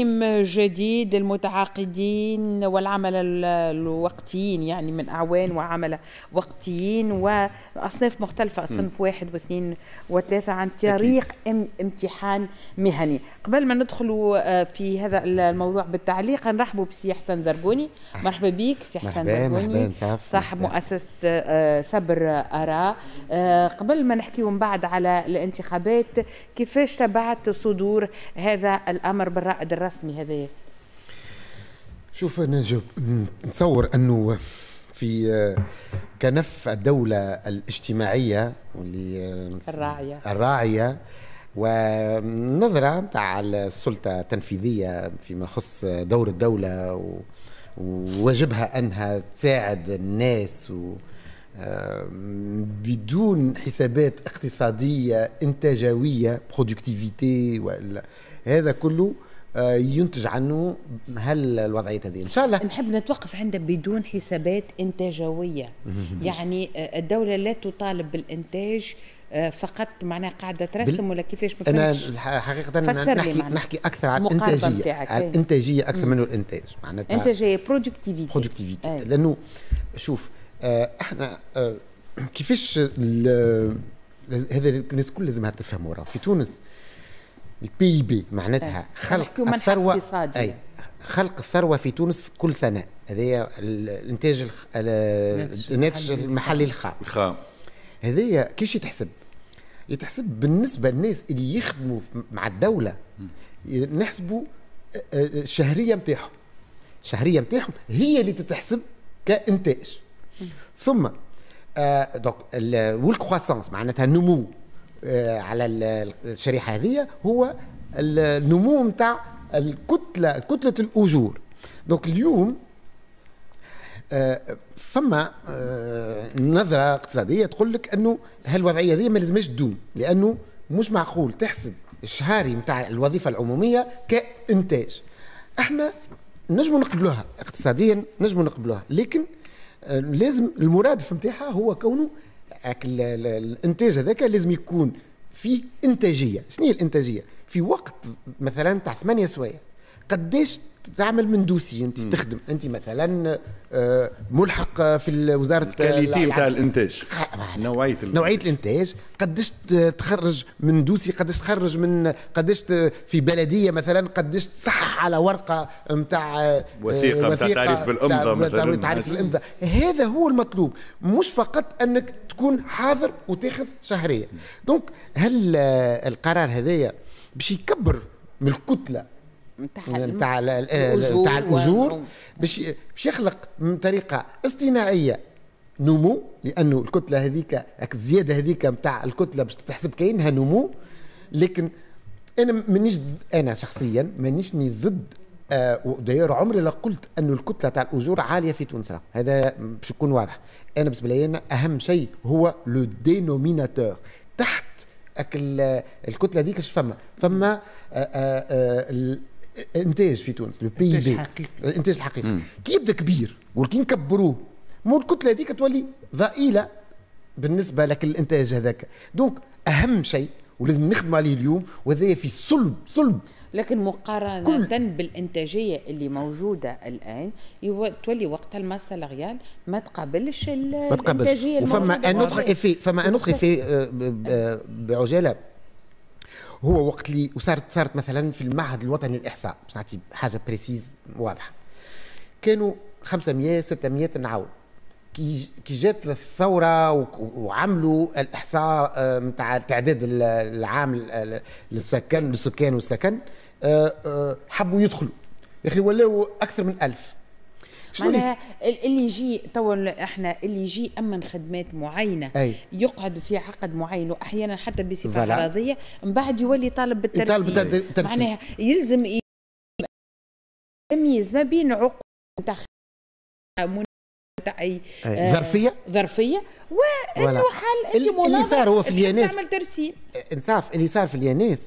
تنظيم جديد للمتعاقدين والعمل الوقتيين يعني من اعوان وعمل وقتيين واصناف مختلفه صنف واحد واثنين وثلاثه عن طريق امتحان مهني قبل ما ندخلوا آه، في هذا الموضوع بالتعليق نرحبوا بسي حسن زرقوني مرحبا بك سي حسن زرقوني صاحب مؤسسه آه، صبر اراء آه، قبل ما نحكي من بعد على الانتخابات كيفاش تبعت صدور هذا الامر بالرائد الرائد الرسمي هذايا شوف انا نتصور انه في آه، كنف الدولة الاجتماعية واللي آه، الراعية الراعية ونظرة تاع السلطة التنفيذية فيما يخص دور الدولة وواجبها أنها تساعد الناس و آه، بدون حسابات اقتصادية انتاجوية برودكتيفيتي هذا كله آه، ينتج عنه الوضعية هذه ان شاء الله نحب نتوقف عندها بدون حسابات انتاجويه يعني آه، الدوله لا تطالب بالانتاج آه، فقط معناها قاعده ترسم ولا كيفاش مفهمش انا حقيقه أنا نحكي نحكي اكثر على الانتاجيه على الانتاجيه اكثر من الانتاج معناتها انتاجيه برودكتيفيتي برودكتيفيتي لانه شوف احنا كيفاش هذا الناس كل لازمها تفهم وراه في تونس البي بي معناتها إيه. خلق الثروه أي خلق الثروه في تونس في كل سنه هذايا الانتاج الناتج المحلي الخام الخام هذايا كيش يتحسب يتحسب بالنسبه للناس اللي يخدموا مع الدوله نحسبوا الشهريه نتاعهم الشهريه نتاعهم هي اللي تتحسب كانتاج ثم دوك آه، دونك معناتها النمو آه، على الشريحه هذه هو النمو نتاع الكتله كتله الاجور دونك اليوم آه، فما آه، نظره اقتصاديه تقول لك انه هالوضعيه هذه ما لازمش تدوم لانه مش معقول تحسب الشهاري نتاع الوظيفه العموميه كانتاج احنا نجم نقبلوها اقتصاديا نجم نقبلوها لكن لازم المرادف نتاعها هو كونه الانتاج هذاك لازم يكون فيه انتاجيه شنو هي الانتاجيه في وقت مثلا تاع ثمانية سوايع قداش تعمل مندوسي انت تخدم انت مثلا آه، ملحق في وزاره الكاليتي نتاع الانتاج نوعيه نوعيه الانتاج قداش تخرج مندوسي قداش تخرج من قداش في بلديه مثلا قداش تصحح على ورقه نتاع آه، وثيقه نتاع تعريف بالامضه مثلا تعريف الامضه هذا هو المطلوب مش فقط انك تكون حاضر وتاخذ شهريه دونك هل آه، القرار هذايا باش يكبر من الكتله نتاع نتاع نتاع الاجور باش باش يخلق من طريقه اصطناعيه نمو لانه الكتله هذيك الزياده هذيك نتاع الكتله باش تحسب كانها نمو لكن انا مانيش انا شخصيا مانيش ضد آه عمري لا قلت انه الكتله تاع الاجور عاليه في تونس هذا باش يكون واضح انا بالنسبه لي اهم شيء هو لو دينوميناتور تحت الكتله هذيك اش فما فما آآ آه، آآ آه، آه، الانتاج في تونس لو بي بي الانتاج الحقيقي كي يبدا كبير ولكن نكبروه مو الكتله هذيك تولي ضئيله بالنسبه لك الانتاج هذاك دونك اهم شيء ولازم نخدم عليه اليوم وهذا في صلب صلب لكن مقارنة كل... بالإنتاجية اللي موجودة الآن يو... تولي وقت الماسه لغيال ما تقابلش الإنتاجية الموجودة فما أن اوتر إفي فما أن آه، اوتر آه، إفي آه، بعجالة هو وقت اللي وصارت صارت مثلا في المعهد الوطني للاحصاء باش نعطي حاجه بريسيز واضحه كانوا 500 600 نعاون كي كي جات الثوره وعملوا الاحصاء نتاع آه، التعداد العام للسكن للسكان والسكن آه، آه، حبوا يدخلوا يا اخي ولاو اكثر من ألف معناها اللي يجي تو احنا اللي يجي اما خدمات معينه أي. يقعد في عقد معين واحيانا حتى بصفه عرضيه من بعد يولي طالب بالترسيم معناها يلزم تمييز ما بين عقود نتاع تاع اي ظرفيه آه ظرفيه وانه حال انت اللي صار هو في اليانيس تعمل ترسيم آه، انصاف اللي صار في اليانيس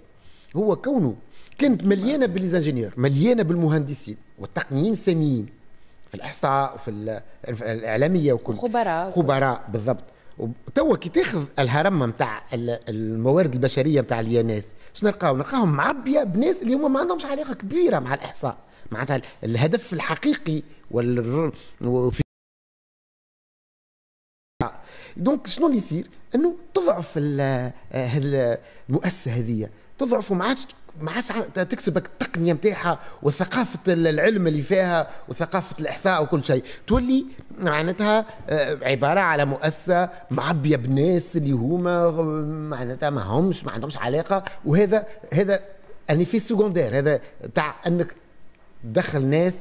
هو كونه كانت مليانه بالزانجينيور مليانه بالمهندسين والتقنيين الساميين في الاحصاء وفي الاعلاميه وكل خبراء خبراء بالضبط وتوا كي تاخذ الهرم نتاع الموارد البشريه نتاع الياناس شنو نلقاو نلقاهم معبيه بناس اللي هما ما عندهمش علاقه كبيره مع الاحصاء معناتها الهدف الحقيقي وال وفي دونك شنو اللي يصير انه تضعف هذه المؤسسه هذه تضعف وما عادش ما عادش تكسبك التقنيه نتاعها وثقافه العلم اللي فيها وثقافه الاحصاء وكل شيء تولي معناتها آه، عباره على مؤسسه معبيه بناس اللي هما آه، معناتها ما همش ما عندهمش علاقه وهذا هذا اني في سكوندير هذا تاع انك تدخل ناس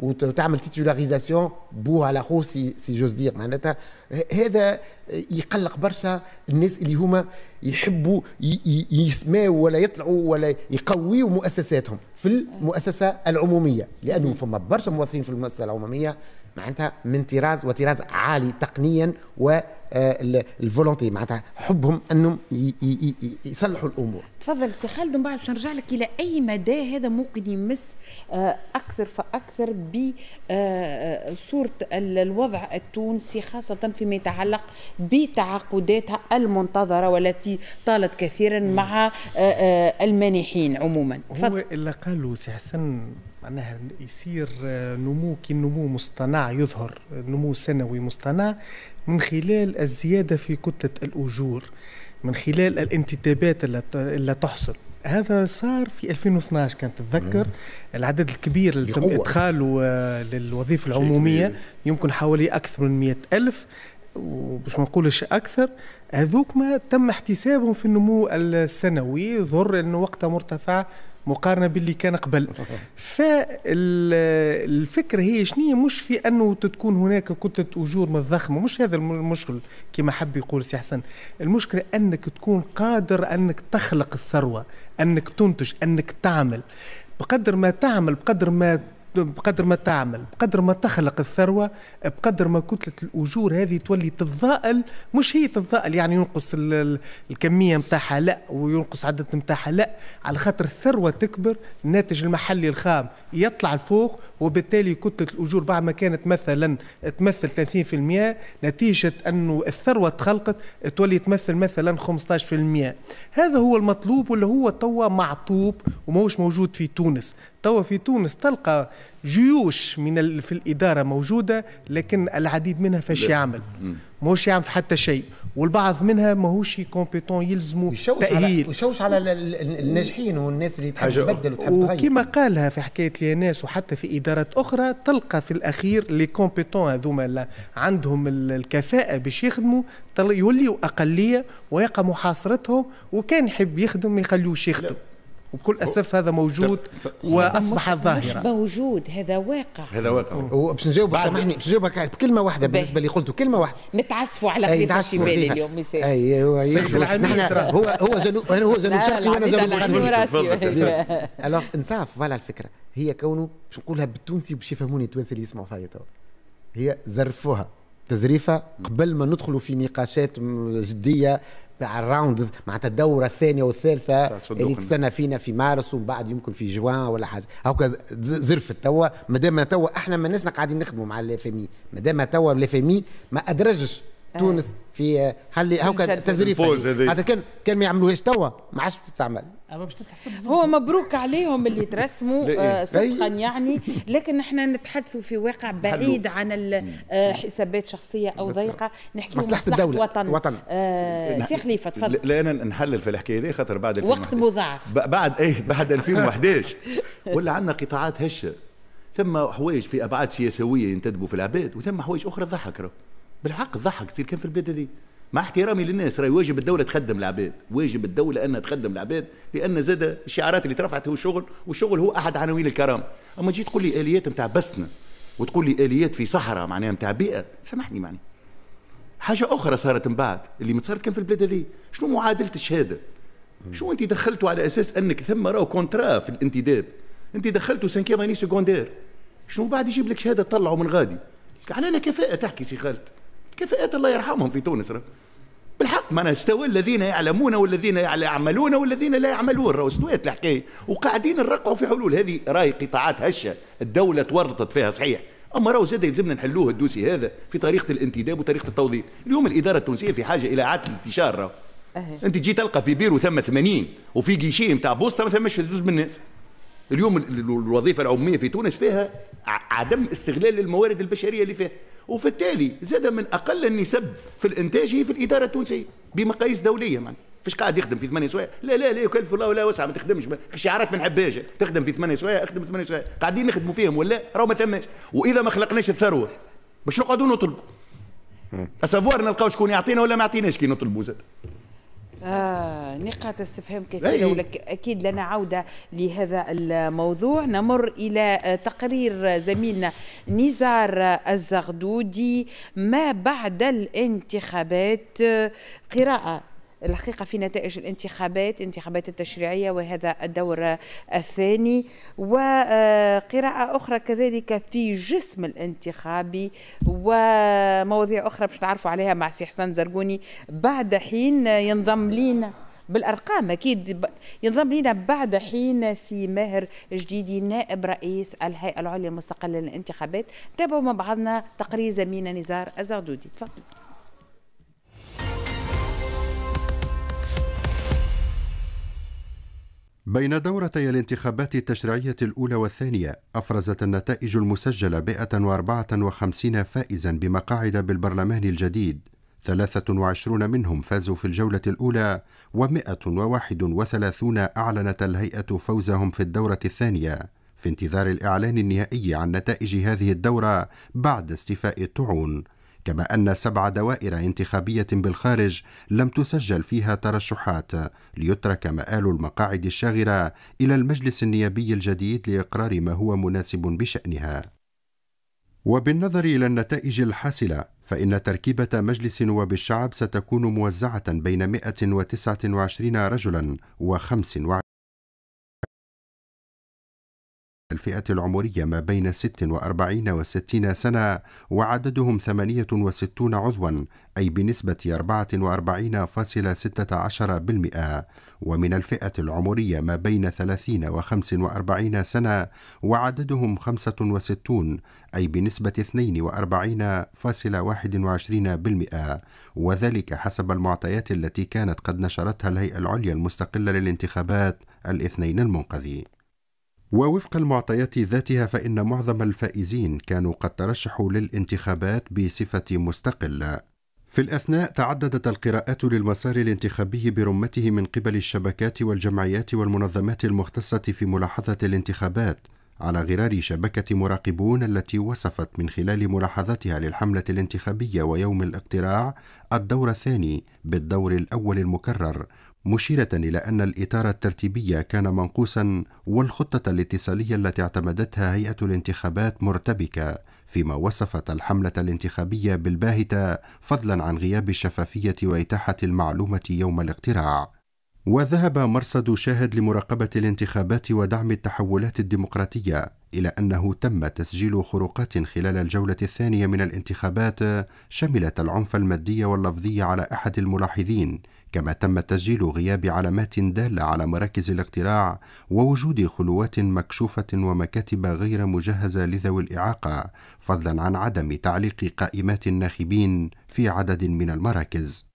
وتعمل تيتولاريزاسيون بو على خو سي, سي جوز دير معناتها هذا يقلق برشا الناس اللي هما يحبوا يسماو ولا يطلعوا ولا يقويوا مؤسساتهم في المؤسسه العموميه لانه فما برشا موظفين في المؤسسه العموميه معناتها من طراز وطراز عالي تقنيا و آه، الفولونتي معناتها حبهم انهم يصلحوا الامور تفضل سي خالد بعد باش نرجع لك الى اي مدى هذا ممكن يمس آه، اكثر فاكثر بصوره آه، الوضع التونسي خاصه فيما يتعلق بتعاقداتها المنتظره والتي طالت كثيرا مع المانحين عموما هو اللي قالوا سي حسن معناها يصير نمو كي نمو مصطنع يظهر نمو سنوي مصطنع من خلال الزيادة في كتلة الأجور من خلال الانتدابات اللي تحصل هذا صار في 2012 كان تتذكر العدد الكبير اللي تم ادخاله آه، للوظيفه العموميه يمكن حوالي اكثر من 100 الف وباش ما نقولش اكثر هذوك ما تم احتسابهم في النمو السنوي ضر انه وقتها مرتفع مقارنه باللي كان قبل فالفكره هي شنية مش في انه تكون هناك كتله اجور متضخمه مش هذا المشكل كما حب يقول سي حسن المشكله انك تكون قادر انك تخلق الثروه انك تنتج انك تعمل بقدر ما تعمل بقدر ما بقدر ما تعمل بقدر ما تخلق الثروة بقدر ما كتلة الأجور هذه تولي تتضاءل مش هي تتضاءل يعني ينقص الكمية متاعها لا وينقص عدد متاعها لا على خاطر الثروة تكبر الناتج المحلي الخام يطلع الفوق وبالتالي كتلة الأجور بعد ما كانت مثلا تمثل 30% نتيجة أنه الثروة تخلقت تولي تمثل مثلا 15% هذا هو المطلوب واللي هو توا معطوب وموش موجود في تونس توا في تونس تلقى جيوش من ال... في الاداره موجوده لكن العديد منها فاش يعمل ماهوش يعمل حتى شيء والبعض منها ماهوش كومبيتون يلزموا تاهيل وشوش على الناجحين والناس اللي تحب تبدل وتحب تغير وكما قالها في حكايه ناس وحتى في ادارات اخرى تلقى في الاخير لي كومبيتون هذوما عندهم الكفاءه باش يخدموا يوليوا اقليه ويقع محاصرتهم وكان يحب يخدم ما يخلوش يخدم لا. وبكل اسف هذا موجود واصبح ظاهره مش موجود هذا واقع هذا واقع وباش نجاوب سامحني باش نجاوبك بكلمه واحده بالنسبه اللي قلته كلمه واحده نتعسفوا على خليفه الشمال اليوم مثال ايوه هو هو جنوب هو جنوب شرقي وانا جنوب الوغ انصاف فوالا الفكره هي كونه باش نقولها بالتونسي باش يفهموني التوانسه اللي يسمعوا فيا هي زرفوها تزريفه قبل ما ندخلوا في نقاشات جديه تاع الراوند معناتها الدوره الثانيه والثالثه اللي تستنى فينا في مارس ومن بعد يمكن في جوان ولا حاجه هاكا زرفت توا مادام توا احنا ماناش قاعدين نخدموا مع لافامي مادام توا الافامي ما ادرجش تونس في آه، هل هاكا تزريف هذا كان كان ما يعملوهاش توا ما عادش تتعمل هو مبروك عليهم اللي ترسموا إيه. آه، صدقا إيه. يعني لكن احنا نتحدثوا في واقع بعيد عن آه، إيه. حسابات شخصيه او ضيقه نحكي مصلحه الدوله وطن, وطن. آه سي خليفه تفضل لا انا نحلل في الحكايه دي خاطر بعد وقت مضاعف بعد ايه بعد 2011 ولا عندنا قطاعات هشه ثم حوايج في ابعاد سياسويه ينتدبوا في العباد وثم حوايج اخرى تضحك بالحق ضحك تصير كان في البلاد هذه مع احترامي للناس راهي واجب الدوله تخدم العباد واجب الدوله انها تخدم العباد لان زاد الشعارات اللي ترفعت هو شغل والشغل هو احد عناوين الكرامه اما تجي تقول لي اليات نتاع بسنا وتقول لي اليات في صحراء معناها نتاع بيئه سامحني معني حاجه اخرى صارت من بعد اللي ما صارت كان في البلاد هذه شنو معادله الشهاده شو انت دخلته على اساس انك ثم راهو كونترا في الانتداب انت دخلته سانكيام اني سكوندير شنو بعد يجيب لك شهاده تطلعه من غادي على انا كفاءه تحكي سي خالد كفاءات الله يرحمهم في تونس راه بالحق ما استوى الذين يعلمون والذين يعملون والذين لا يعملون راهو استويت الحكايه وقاعدين نرقعوا في حلول هذه راهي قطاعات هشه الدوله تورطت فيها صحيح اما راهو زاد يلزمنا نحلوه الدوسي هذا في طريقه الانتداب وطريقه التوظيف اليوم الاداره التونسيه في حاجه الى اعاده الانتشار راهو انت تجي تلقى في بيرو ثم 80 وفي جيشيه نتاع بوسطه ما ثمش زوج من الناس اليوم الوظيفه العموميه في تونس فيها عدم استغلال الموارد البشريه اللي فيها وبالتالي زاد من اقل النسب في الانتاج هي في الاداره التونسيه بمقاييس دوليه معناها فاش قاعد يخدم في ثمانية سوايع لا لا لا يكلف الله ولا وسع ما تخدمش الشعارات ما نحبهاش تخدم في ثمانية سوايع اخدم في ثمانية سوايع قاعدين نخدموا فيهم ولا راهو ما ثماش واذا ما خلقناش الثروه باش نقعدوا نطلبوا اسافوار نلقاو شكون يعطينا ولا ما يعطيناش كي نطلبوا زاد آه نقاط استفهام كثيرة إيه. ولك أكيد لنا عودة لهذا الموضوع نمر إلى آه، تقرير زميلنا نزار الزغدودي ما بعد الانتخابات آه، قراءة الحقيقة في نتائج الانتخابات انتخابات التشريعية وهذا الدور الثاني وقراءة أخرى كذلك في جسم الانتخابي ومواضيع أخرى باش نعرفوا عليها مع سي حسن زرقوني بعد حين ينضم لينا بالارقام اكيد ينضم لنا بعد حين سي ماهر جديدي نائب رئيس الهيئه العليا المستقله للانتخابات تابعوا مع بعضنا تقرير زميلنا نزار الزغدودي تفضل بين دورتي الانتخابات التشريعية الأولى والثانية أفرزت النتائج المسجلة 154 فائزا بمقاعد بالبرلمان الجديد 23 منهم فازوا في الجولة الأولى و131 أعلنت الهيئة فوزهم في الدورة الثانية في انتظار الإعلان النهائي عن نتائج هذه الدورة بعد استيفاء الطعون كما أن سبع دوائر انتخابية بالخارج لم تسجل فيها ترشحات ليترك مآل المقاعد الشاغرة إلى المجلس النيابي الجديد لإقرار ما هو مناسب بشأنها. وبالنظر إلى النتائج الحاصلة فإن تركيبة مجلس نواب الشعب ستكون موزعة بين 129 رجلا و25 الفئة العمرية ما بين 46 و 60 سنة وعددهم 68 عضوا أي بنسبة 44.16% ومن الفئة العمرية ما بين 30 و 45 سنة وعددهم 65 أي بنسبة 42.21% وذلك حسب المعطيات التي كانت قد نشرتها الهيئة العليا المستقلة للانتخابات الاثنين المنقذي ووفق المعطيات ذاتها فإن معظم الفائزين كانوا قد ترشحوا للانتخابات بصفة مستقلة. في الأثناء تعددت القراءات للمسار الانتخابي برمته من قبل الشبكات والجمعيات والمنظمات المختصة في ملاحظة الانتخابات على غرار شبكة مراقبون التي وصفت من خلال ملاحظتها للحملة الانتخابية ويوم الاقتراع الدور الثاني بالدور الأول المكرر مشيرة إلى أن الإطار الترتيبي كان منقوصا والخطة الاتصالية التي اعتمدتها هيئة الانتخابات مرتبكة فيما وصفت الحملة الانتخابية بالباهتة فضلا عن غياب الشفافية وإتاحة المعلومة يوم الاقتراع وذهب مرصد شاهد لمراقبة الانتخابات ودعم التحولات الديمقراطية إلى أنه تم تسجيل خروقات خلال الجولة الثانية من الانتخابات شملت العنف المادي واللفظي على أحد الملاحظين كما تم تسجيل غياب علامات دالة على مراكز الاقتراع ووجود خلوات مكشوفة ومكاتب غير مجهزة لذوي الإعاقة، فضلا عن عدم تعليق قائمات الناخبين في عدد من المراكز.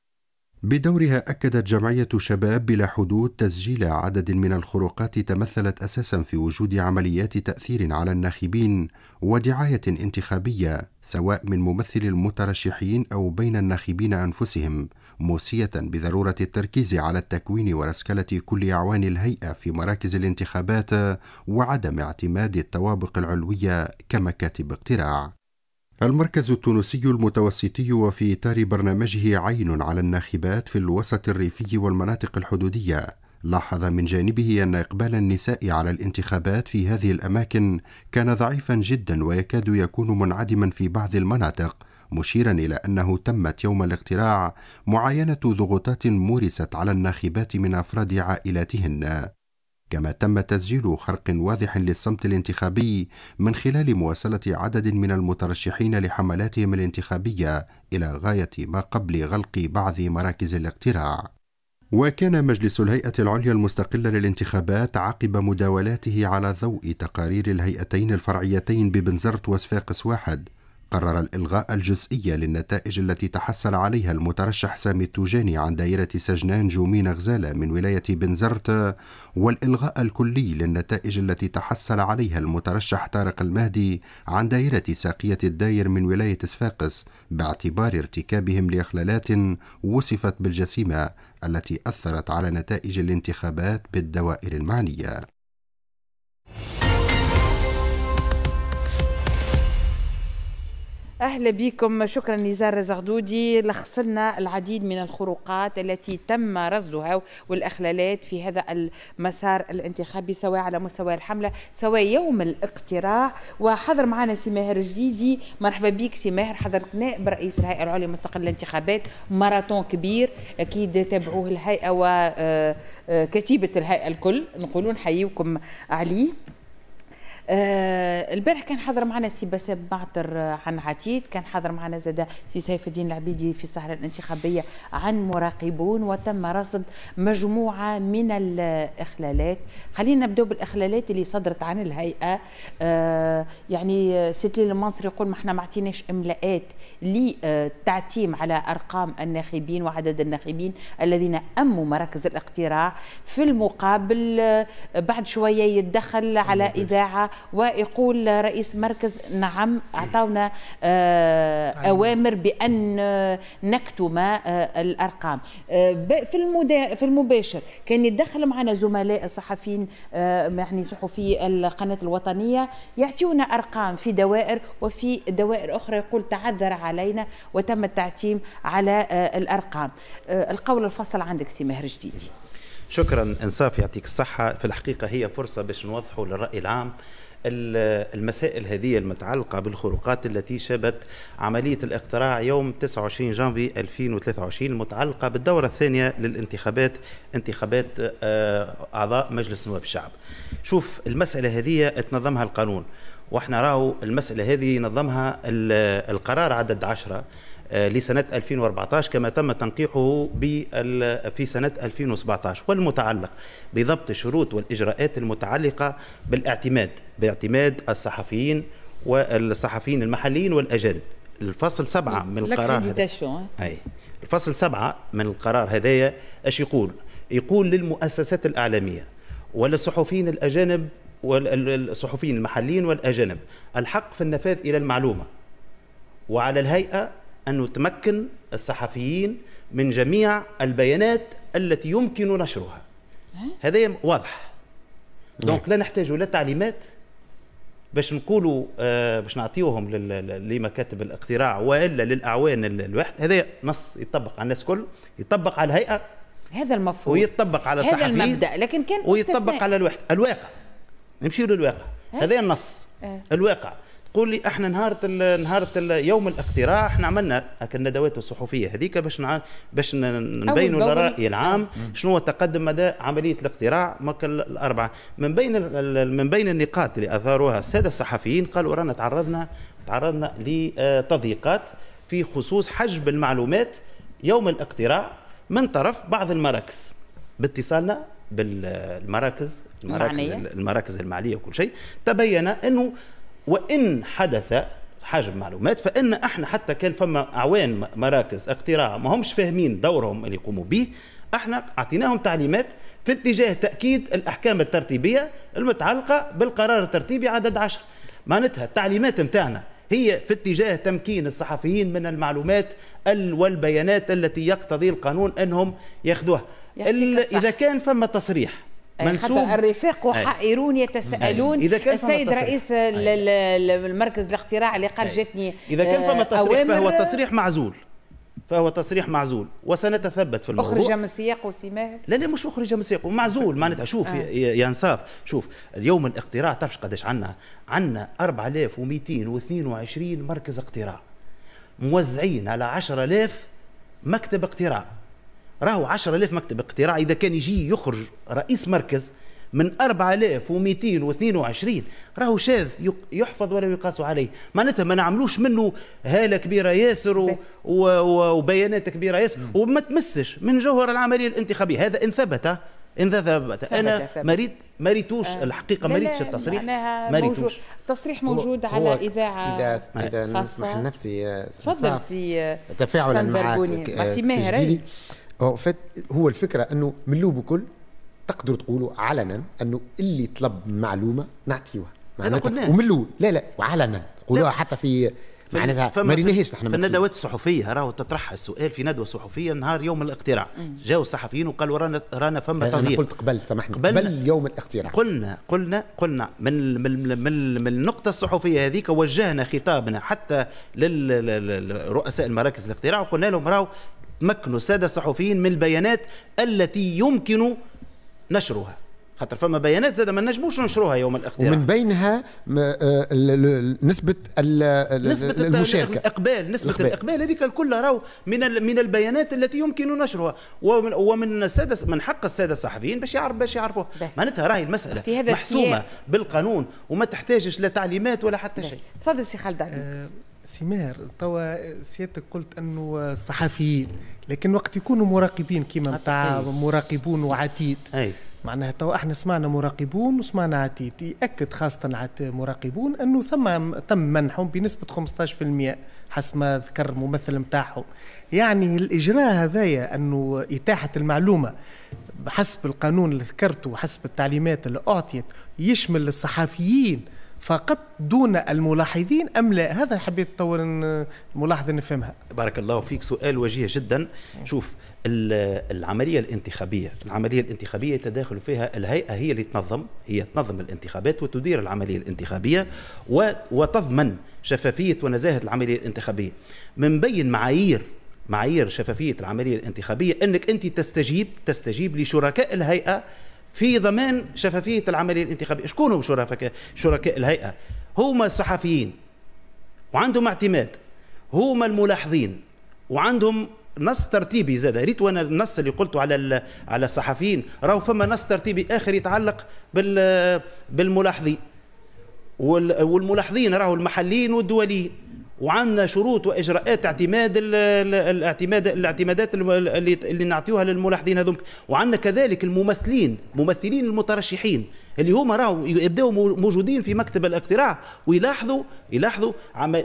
بدورها أكدت جمعية شباب بلا حدود تسجيل عدد من الخروقات تمثلت أساسا في وجود عمليات تأثير على الناخبين ودعاية انتخابية سواء من ممثل المترشحين أو بين الناخبين أنفسهم موصية بضرورة التركيز على التكوين ورسكلة كل أعوان الهيئة في مراكز الانتخابات وعدم اعتماد الطوابق العلوية كمكاتب اقتراع. المركز التونسي المتوسطي وفي إطار برنامجه عين على الناخبات في الوسط الريفي والمناطق الحدودية لاحظ من جانبه أن إقبال النساء على الانتخابات في هذه الأماكن كان ضعيفا جدا ويكاد يكون منعدما في بعض المناطق مشيرا إلى أنه تمت يوم الاقتراع معاينة ضغوطات مورست على الناخبات من أفراد عائلاتهن كما تم تسجيل خرق واضح للصمت الانتخابي من خلال مواصلة عدد من المترشحين لحملاتهم الانتخابية إلى غاية ما قبل غلق بعض مراكز الاقتراع. وكان مجلس الهيئة العليا المستقلة للانتخابات عقب مداولاته على ضوء تقارير الهيئتين الفرعيتين ببنزرت وصفاقس واحد قرر الإلغاء الجزئي للنتائج التي تحصل عليها المترشح سامي التوجاني عن دائرة سجنان جومين غزالة من ولاية بنزرت والإلغاء الكلي للنتائج التي تحصل عليها المترشح طارق المهدي عن دائرة ساقية الداير من ولاية صفاقس باعتبار ارتكابهم لإخلالات وصفت بالجسيمة التي أثرت على نتائج الانتخابات بالدوائر المعنية اهلا بكم شكرا نزار زغدودي لخص لنا العديد من الخروقات التي تم رصدها والاخلالات في هذا المسار الانتخابي سواء على مستوى الحمله سواء يوم الاقتراع وحضر معنا سي ماهر جديدي مرحبا بك سي ماهر حضرت نائب رئيس الهيئه العليا المستقله للانتخابات ماراثون كبير اكيد تابعوه الهيئه وكتيبه آه، آه، الهيئه الكل نقولون نحييكم عليه آه، البارح كان حاضر معنا سي بسام معطر عن عتيد كان حاضر معنا زاد سي سيف الدين العبيدي في السهرة الانتخابية عن مراقبون وتم رصد مجموعة من الإخلالات خلينا نبدأ بالإخلالات اللي صدرت عن الهيئة آه، يعني سيتلي ليلى المنصري يقول ما احنا ما عطيناش إملاءات للتعتيم على أرقام الناخبين وعدد الناخبين الذين أموا مراكز الاقتراع في المقابل آه، بعد شوية يتدخل على أمم، أمم. إذاعة ويقول رئيس مركز نعم اعطونا آه، أوامر بأن آه، نكتم آه، الأرقام في في المباشر كان يتدخل معنا زملاء صحفيين يعني صحفي القناة الوطنية يعطيونا أرقام في دوائر وفي دوائر أخرى يقول تعذر علينا وتم التعتيم على الأرقام القول الفصل عندك سي ماهر جديدي شكرا انصاف يعطيك الصحة في الحقيقة هي فرصة باش نوضحوا للرأي العام المسائل هذه المتعلقة بالخروقات التي شابت عملية الاقتراع يوم 29 جانفي 2023 المتعلقة بالدورة الثانية للانتخابات انتخابات آه، أعضاء مجلس نواب الشعب شوف المسألة هذه تنظمها القانون واحنا راهو المسألة هذه نظمها القرار عدد 10 آه، لسنة 2014 كما تم تنقيحه في سنة 2017 والمتعلق بضبط الشروط والإجراءات المتعلقة بالاعتماد باعتماد الصحفيين والصحفيين المحليين والأجانب الفصل سبعة من القرار هذا الفصل سبعة من القرار هذايا اش يقول يقول للمؤسسات الإعلامية وللصحفيين الأجانب والصحفيين المحليين والأجانب الحق في النفاذ إلى المعلومة وعلى الهيئة أن تمكن الصحفيين من جميع البيانات التي يمكن نشرها إيه؟ هذا واضح دونك إيه. لا نحتاج لا تعليمات باش نقولوا آه، باش نعطيوهم لمكاتب الاقتراع والا للاعوان الواحد هذا نص يطبق على الناس الكل يطبق على الهيئه هذا المفروض ويطبق على هذا المبدا لكن كان ويطبق استثناء. على الواحد الواقع نمشيو للواقع إيه؟ هذا النص الواقع قول لي احنا نهار نهار يوم الاقتراع احنا عملنا هكا الندوات الصحفيه هذيك باش نع... باش نبينوا للراي العام شنو هو تقدم مدى عمليه الاقتراع مكة الاربعه من بين ال... من بين النقاط اللي اثاروها الساده الصحفيين قالوا رانا تعرضنا تعرضنا لتضييقات في خصوص حجب المعلومات يوم الاقتراع من طرف بعض المراكز باتصالنا بالمراكز المراكز المراكز المعليه وكل شيء تبين انه وان حدث حجم معلومات فان احنا حتى كان فما اعوان مراكز اقتراع ما همش فاهمين دورهم اللي يقوموا به احنا اعطيناهم تعليمات في اتجاه تاكيد الاحكام الترتيبيه المتعلقه بالقرار الترتيبي عدد 10 معناتها التعليمات نتاعنا هي في اتجاه تمكين الصحفيين من المعلومات والبيانات التي يقتضي القانون انهم ياخذوها اذا كان فما تصريح منسوب حتى الرفاق وحائرون يتساءلون إذا كان السيد رئيس المركز الاقتراع اللي قال جاتني إذا كان فما آه، تصريح فهو تصريح معزول فهو تصريح معزول وسنتثبت في الموضوع أخرج من سياق وسماه لا لا مش أخرج من سياق معزول معناتها شوف آه. يا انصاف شوف اليوم الاقتراع تعرفش قداش عندنا عندنا 4222 مركز اقتراع موزعين على 10000 مكتب اقتراع راهو 10000 مكتب اقتراع اذا كان يجي يخرج رئيس مركز من 4222 راهو شاذ يحفظ ولا يقاس عليه معناتها ما نعملوش منه هاله كبيره ياسر و... و... وبيانات كبيره ياسر وما تمسش من جوهر العمليه الانتخابيه هذا ان ثبت ان ثبت انا مريت ما ريتوش آه الحقيقه ما ريتش التصريح ما ريتوش التصريح موجود على اذاعه اذا اذا نسمح لنفسي آه، تفضل سي آه، تفاعلا آه، مع سي ماهر فات هو الفكره انه من لوب كل تقدروا تقولوا علنا انه اللي طلب معلومه نعطيوها معناتها ومن الاول لا لا وعلنا قولوها حتى في معناتها ما رينيهاش نحن في الندوات الصحفيه راهو تطرح السؤال في ندوه صحفيه نهار يوم الاقتراع جاو الصحفيين وقالوا رانا رانا فما تغيير قلت قبل سامحني قبل, قبل يوم الاقتراع قلنا قلنا قلنا من من من, من النقطه الصحفيه هذيك وجهنا خطابنا حتى لرؤساء المراكز الاقتراع وقلنا لهم راهو تمكنوا الساده الصحفيين من البيانات التي يمكن نشرها خاطر فما بيانات زاد ما نجموش ننشروها يوم الاختراع ومن بينها آه، نسبه نسبه المشاركه الاقبال نسبه الأقبال, الاقبال هذيك الكل راهو من من البيانات التي يمكن نشرها ومن ومن الساده من حق الساده الصحفيين باش يعرف باش يعرفوا معناتها راهي المساله في هذا محسومه السياس. بالقانون وما تحتاجش لا تعليمات ولا حتى شيء تفضل سي خالد سمير توا سيادتك قلت انه الصحفيين لكن وقت يكونوا مراقبين كيما نتاع مراقبون وعتيد أي. معناها توا احنا سمعنا مراقبون وسمعنا عتيد ياكد خاصه عت مراقبون انه ثم تم منحهم بنسبه 15% حسب ما ذكر الممثل نتاعهم يعني الاجراء هذايا انه اتاحه المعلومه بحسب القانون اللي ذكرته وحسب التعليمات اللي اعطيت يشمل الصحفيين فقط دون الملاحظين ام لا هذا حبيت تطور الملاحظه نفهمها بارك الله فيك سؤال وجيه جدا شوف العمليه الانتخابيه العمليه الانتخابيه تداخل فيها الهيئه هي اللي تنظم هي تنظم الانتخابات وتدير العمليه الانتخابيه وتضمن شفافيه ونزاهه العمليه الانتخابيه من بين معايير معايير شفافيه العمليه الانتخابيه انك انت تستجيب تستجيب لشركاء الهيئه في ضمان شفافيه العمليه الانتخابيه شكون شركاء شركاء الهيئه هما الصحفيين وعندهم اعتماد هما الملاحظين وعندهم نص ترتيبي زاد ريت وانا النص اللي قلته على على الصحفيين راهو فما نص ترتيبي اخر يتعلق بال بالملاحظين والملاحظين راهو المحليين والدوليين وعندنا شروط واجراءات اعتماد الاعتماد الاعتمادات اللي اللي نعطيوها للملاحظين هذوم وعندنا كذلك الممثلين ممثلين المترشحين اللي هما راهو يبداو موجودين في مكتب الاقتراع ويلاحظوا يلاحظوا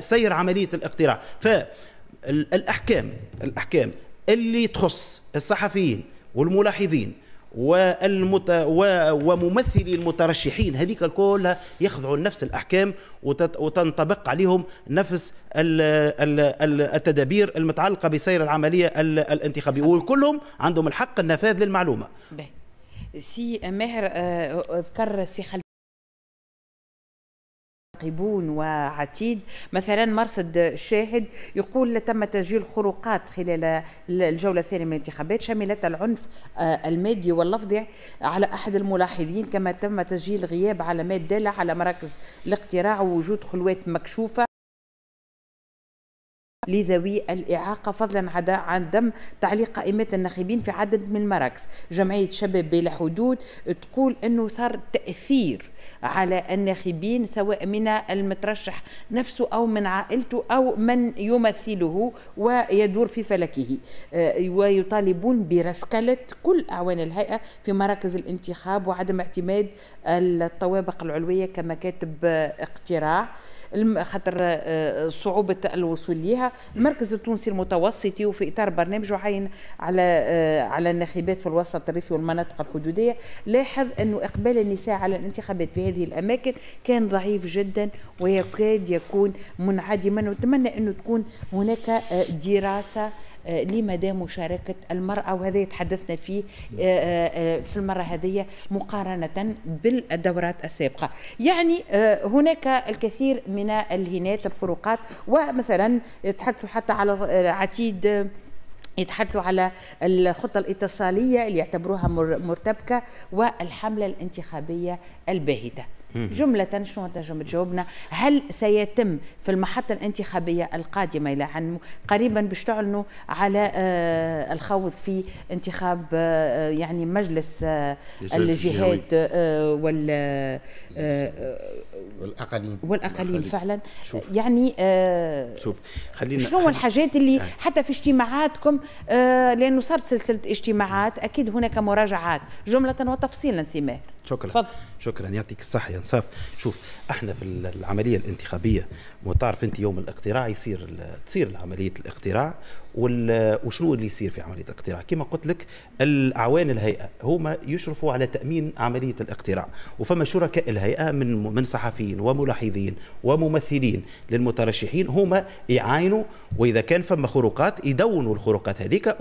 سير عمليه الاقتراع فالاحكام الاحكام اللي تخص الصحفيين والملاحظين والمت... و... وممثلي المترشحين هذيك كلها يخضعوا لنفس الاحكام وتت... وتنطبق عليهم نفس ال... ال... ال... التدابير المتعلقه بسير العمليه ال... الانتخابيه نعم. وكلهم عندهم الحق النفاذ للمعلومه. سي ماهر آه، اذكر سي قبون وعتيد مثلا مرصد الشاهد يقول تم تسجيل خروقات خلال الجولة الثانية من الانتخابات شملت العنف آه، المادي واللفظي على أحد الملاحظين كما تم تسجيل غياب علامات دالة على مراكز الاقتراع ووجود خلوات مكشوفة لذوي الإعاقة فضلا عن دم تعليق قائمات الناخبين في عدد من المراكز جمعية شباب بلا حدود تقول أنه صار تأثير على الناخبين سواء من المترشح نفسه أو من عائلته أو من يمثله ويدور في فلكه آه، ويطالبون برسكلة كل أعوان الهيئة في مراكز الانتخاب وعدم اعتماد الطوابق العلوية كمكاتب اقتراع خاطر آه، صعوبة الوصول لها المركز التونسي المتوسطي وفي إطار برنامج عين على آه، على الناخبات في الوسط الريفي والمناطق الحدودية لاحظ أنه إقبال النساء على الانتخابات في هذه الأماكن كان ضعيف جدا ويكاد يكون منعدما ونتمنى أنه تكون هناك آه، دراسة آه، لمدى مشاركة المرأة وهذا تحدثنا فيه آه، في المرة هذه مقارنة بالدورات السابقة يعني هناك الكثير من الهنات الفروقات ومثلا تحدثوا حتى على عتيد يتحدثوا على الخطة الاتصالية اللي يعتبروها مرتبكة والحملة الانتخابية الباهتة جملة شو تنجم تجاوبنا هل سيتم في المحطة الانتخابية القادمة إلى عن قريبا باش تعلنوا على آه، الخوض في انتخاب آه، آه، يعني مجلس الجهاد وال والاقاليم والاقاليم فعلا شوف. يعني آه شوف خلينا شنو خلينا الحاجات اللي آه. حتى في اجتماعاتكم آه لانه صارت سلسله اجتماعات اكيد هناك مراجعات جمله وتفصيلا سي ماهر شكرا فضل. شكرا يعطيك الصحه يا انصاف شوف احنا في العمليه الانتخابيه وتعرف انت يوم الاقتراع يصير تصير عمليه الاقتراع وشنو اللي يصير في عمليه الاقتراع كما قلت لك الاعوان الهيئه هما يشرفوا على تامين عمليه الاقتراع وفما شركاء الهيئه من من صحفيين وملاحظين وممثلين للمترشحين هما يعاينوا واذا كان فما خروقات يدونوا الخروقات هذيك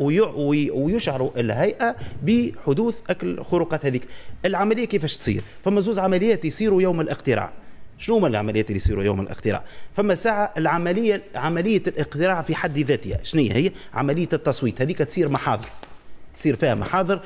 ويشعروا الهيئه بحدوث الخروقات هذيك العمليه كيفاش تصير فما زوز عمليات يصيروا يوم الاقتراع شنو هما العمليات اللي يصيروا يوم الاقتراع فما ساعه العمليه عمليه الاقتراع في حد ذاتها شنو هي عمليه التصويت هذيك تصير محاضر تصير فيها محاضر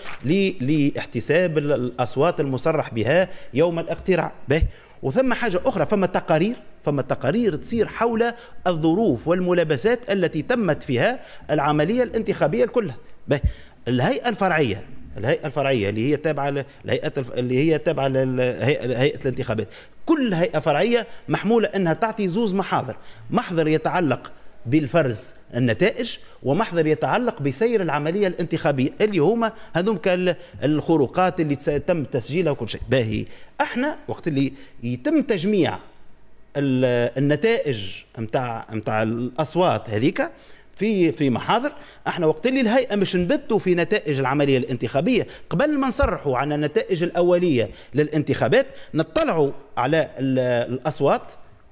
لاحتساب الاصوات المصرح بها يوم الاقتراع به وثم حاجه اخرى فما تقارير فما تقارير تصير حول الظروف والملابسات التي تمت فيها العمليه الانتخابيه كلها به الهيئه الفرعيه الهيئه الفرعيه اللي هي تابعه لهيئه اللي هي تابعه لهيئه الانتخابات كل هيئة فرعية محمولة أنها تعطي زوز محاضر محضر يتعلق بالفرز النتائج ومحضر يتعلق بسير العملية الانتخابية اللي هما هذوم الخروقات اللي تم تسجيلها وكل شيء باهي احنا وقت اللي يتم تجميع النتائج متاع متاع الأصوات هذيك في في محاضر احنا وقت اللي الهيئه مش نبتوا في نتائج العمليه الانتخابيه قبل ما نصرحوا عن النتائج الاوليه للانتخابات نطلعوا على الاصوات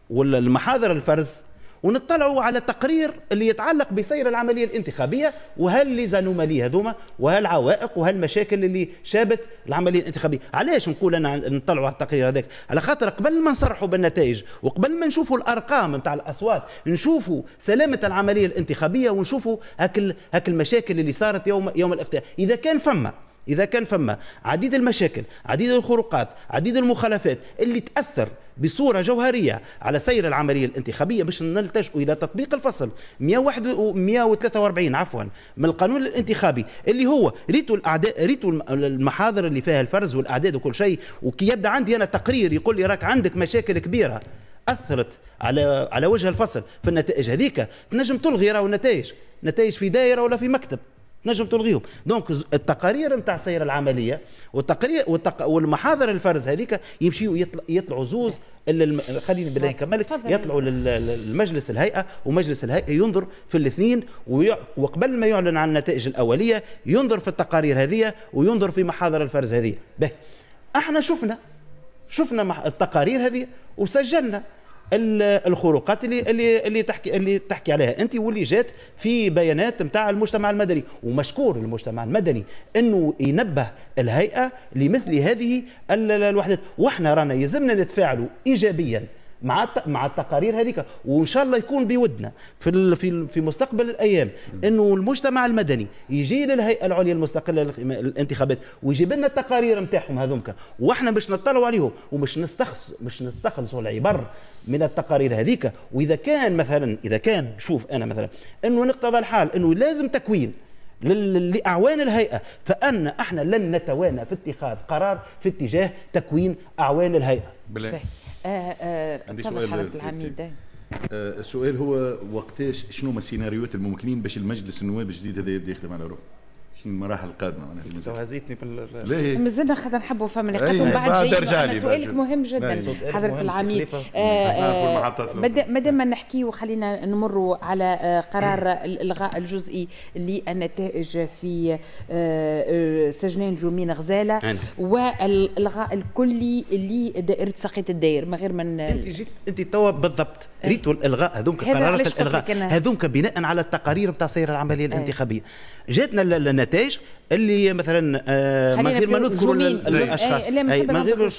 والمحاضر الفرز ونطلعوا على التقرير اللي يتعلق بسير العملية الانتخابية وهل لي زانومالي هذوما وهل عوائق وهل مشاكل اللي شابت العملية الانتخابية علاش نقول أنا نطلعوا على التقرير هذاك على خاطر قبل ما نصرحوا بالنتائج وقبل ما نشوفوا الأرقام نتاع الأصوات نشوفوا سلامة العملية الانتخابية ونشوفوا هاك هاك المشاكل اللي صارت يوم يوم الاختيار إذا كان فما اذا كان فما عديد المشاكل عديد الخروقات عديد المخالفات اللي تاثر بصوره جوهريه على سير العمليه الانتخابيه باش نلتجئوا الى تطبيق الفصل 143 عفوا من القانون الانتخابي اللي هو ريتو الاعداء ريتو المحاضر اللي فيها الفرز والاعداد وكل شيء وكي يبدا عندي انا تقرير يقول لي راك عندك مشاكل كبيره اثرت على على وجه الفصل في النتائج هذيك تنجم تلغي راهو النتائج نتائج في دائره ولا في مكتب تنجم تلغيهم دونك التقارير نتاع سير العمليه والتقرير والتق... والمحاضر الفرز هذيك يمشيوا يطل... يطلعوا زوز الم... خليني بالله طيب، نكمل يطلعوا للمجلس الهيئه ومجلس الهيئه ينظر في الاثنين وي... وقبل ما يعلن عن النتائج الاوليه ينظر في التقارير هذه وينظر في محاضر الفرز هذه به احنا شفنا شفنا التقارير هذه وسجلنا الخروقات اللي اللي اللي تحكي اللي تحكي عليها انت واللي جات في بيانات نتاع المجتمع المدني ومشكور المجتمع المدني انه ينبه الهيئه لمثل هذه الوحدات واحنا رانا يلزمنا نتفاعلوا ايجابيا مع مع التقارير هذيك وان شاء الله يكون بودنا في في في مستقبل الايام انه المجتمع المدني يجي للهيئه العليا المستقله للانتخابات ويجيب لنا التقارير نتاعهم هذوك واحنا باش نطلعوا عليهم ومش نستخص مش نستخلصوا العبر من التقارير هذيك واذا كان مثلا اذا كان شوف انا مثلا انه نقتضى الحال انه لازم تكوين لاعوان الهيئه فان احنا لن نتوانى في اتخاذ قرار في اتجاه تكوين اعوان الهيئه. بالله. آه آه عندي سؤال حضرة العميد آه، السؤال هو وقتاش شنو هما السيناريوهات الممكنين باش المجلس النواب الجديد هذا يبدا يخدم على روحه؟ في المراحل القادمه نعم. آه، نعم، انا في هزيتني بال ليه؟ مازلنا خاطر نحبوا فما نقاط من بعد جاي سؤالك مهم جدا حضره العميد مادام نعم. ما نحكي وخلينا نمروا على آه، قرار الالغاء الجزئي للنتائج في آه، سجنين جومين غزاله والالغاء الكلي لدائره ساقية الداير من غير ما انت جيت انت توا بالضبط ريتو الالغاء هذوك قرارات الالغاء هذوك بناء على التقارير نتاع سير العمليه إيه. الانتخابيه جاتنا النتائج اللي مثلا آه، إيه، من غير ما نذكر الاشخاص من غير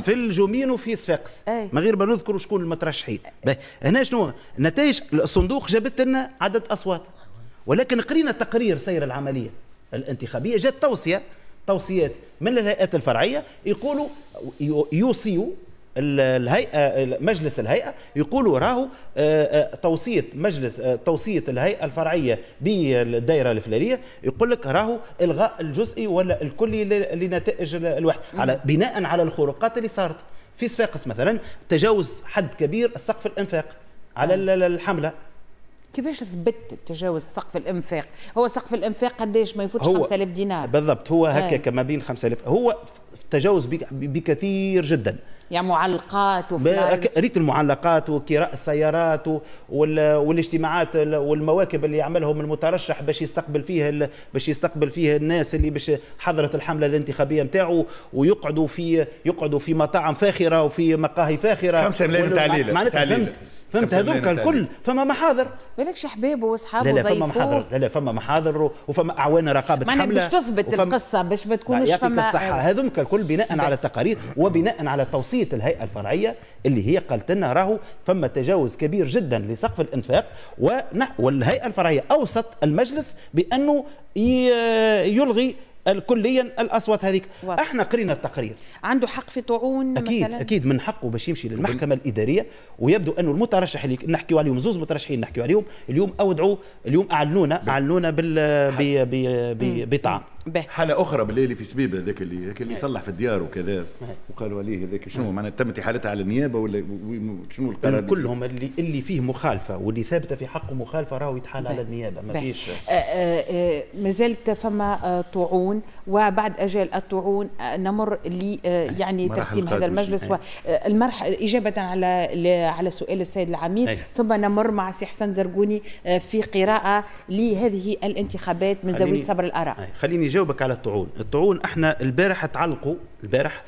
في الجومين وفي صفاقس إيه. من غير ما نذكر شكون المترشحين هنا شنو نتائج الصندوق جابت لنا عدد اصوات ولكن قرينا تقرير سير العمليه الانتخابيه جات توصيه توصيات من الهيئات الفرعيه يقولوا يوصيوا الهيئه مجلس الهيئه يقولوا راهو آه، آه، توصيه مجلس آه، توصيه الهيئه الفرعيه بالدائره الفلانيه يقول لك راهو الغاء الجزئي ولا الكلي لنتائج الوحده على بناء على الخروقات اللي صارت في صفاقس مثلا تجاوز حد كبير السقف الانفاق على الحمله كيفاش ثبت تجاوز سقف الانفاق هو سقف الانفاق قداش ما يفوتش 5000 دينار بالضبط هو هكا ما بين 5000 هو تجاوز بكثير جدا يعني معلقات وفلايز ريت المعلقات وكراء السيارات والاجتماعات والمواكب اللي يعملهم المترشح باش يستقبل فيه باش يستقبل فيه الناس اللي باش حضرت الحمله الانتخابيه نتاعو ويقعدوا في يقعدوا في مطاعم فاخره وفي مقاهي فاخره 5 ملايين تعليل معناتها فهمت فهمت هذوك الكل فما محاضر مالكش حبيبه واصحابه لا لا فما محاضر لا لا فما محاضر وفما اعوان رقابه حمله معناها باش تثبت وفما القصه باش ما تكونش فما الصحه أيوة. هذوك الكل بناء على التقارير وبناء على توصيه الهيئه الفرعيه اللي هي قالت لنا راهو فما تجاوز كبير جدا لسقف الانفاق والهيئه الفرعيه اوصت المجلس بانه يلغي كليا الاصوات هذيك واضح. احنا قرينا التقرير عنده حق في طعون اكيد مثلاً؟ اكيد من حقه باش يمشي للمحكمه الاداريه ويبدو انه المترشح اللي نحكيوا عليهم زوز مترشحين نحكيو عليهم اليوم اودعوا اليوم اعلنونا اعلنونا بال بطعام حالة أخرى بالليل في سبيبة هذاك اللي ذاك اللي صلح في الديار وكذا وقالوا عليه هذاك شنو معناها تمت حالتها على النيابة ولا شنو القرار كلهم اللي اللي فيه مخالفة واللي ثابتة في حقه مخالفة راهو يتحال على النيابة ما فيش آه، آه، آه، مازالت فما طعون وبعد أجل الطعون نمر ل إيه، يعني ترسيم هذا المجلس إيه. والمرحلة إجابة على على سؤال السيد العميد إيه. ثم نمر مع سي حسن زرقوني في قراءة لهذه الانتخابات من زاوية صبر الآراء خليني يجاوبك على الطعون الطعون احنا البارح تعلقوا البارح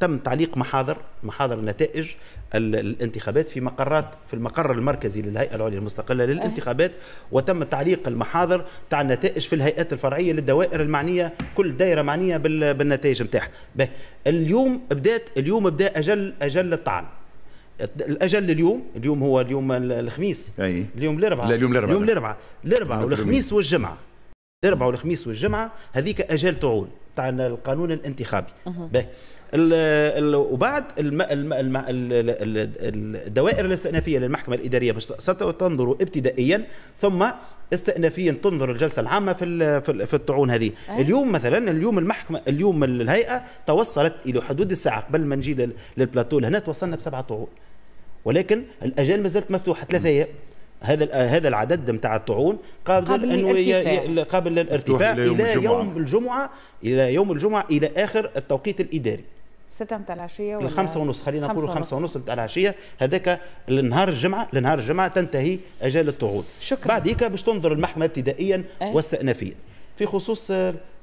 تم تعليق محاضر محاضر نتائج الانتخابات في مقرات في المقر المركزي للهيئه العليا المستقله للانتخابات وتم تعليق المحاضر تاع النتائج في الهيئات الفرعيه للدوائر المعنيه كل دائره معنيه بالنتائج نتاعها اليوم بدات اليوم بدا اجل اجل الطعن الاجل اليوم اليوم هو اليوم الخميس أي. اليوم الاربعاء اليوم الاربعاء اليوم الاربعاء الاربعاء والخميس والجمعه الاربعاء والخميس والجمعه هذيك اجال تعول تاع القانون الانتخابي وبعد الدوائر الاستئنافيه للمحكمه الاداريه باش تنظر ابتدائيا ثم استئنافيا تنظر الجلسه العامه في في الطعون هذه أيه؟ اليوم مثلا اليوم المحكمه اليوم الهيئه توصلت الى حدود الساعه قبل ما نجي للبلاتو لهنا توصلنا بسبعه طعون ولكن الاجال ما زالت مفتوحه ثلاثه ايام هذا هذا العدد نتاع الطعون قابل, قابل انه قابل للارتفاع الى يوم الجمعه, يوم الجمعة الى يوم الجمعه الى اخر التوقيت الاداري ستة متاع العشية ولا خمسة ونص خلينا نقول خمسة ونص متاع العشية هذاك لنهار الجمعة لنهار الجمعة تنتهي أجال الطعون شكرا بعد هيك باش تنظر المحكمة ابتدائيا أه. واستئنافيا في خصوص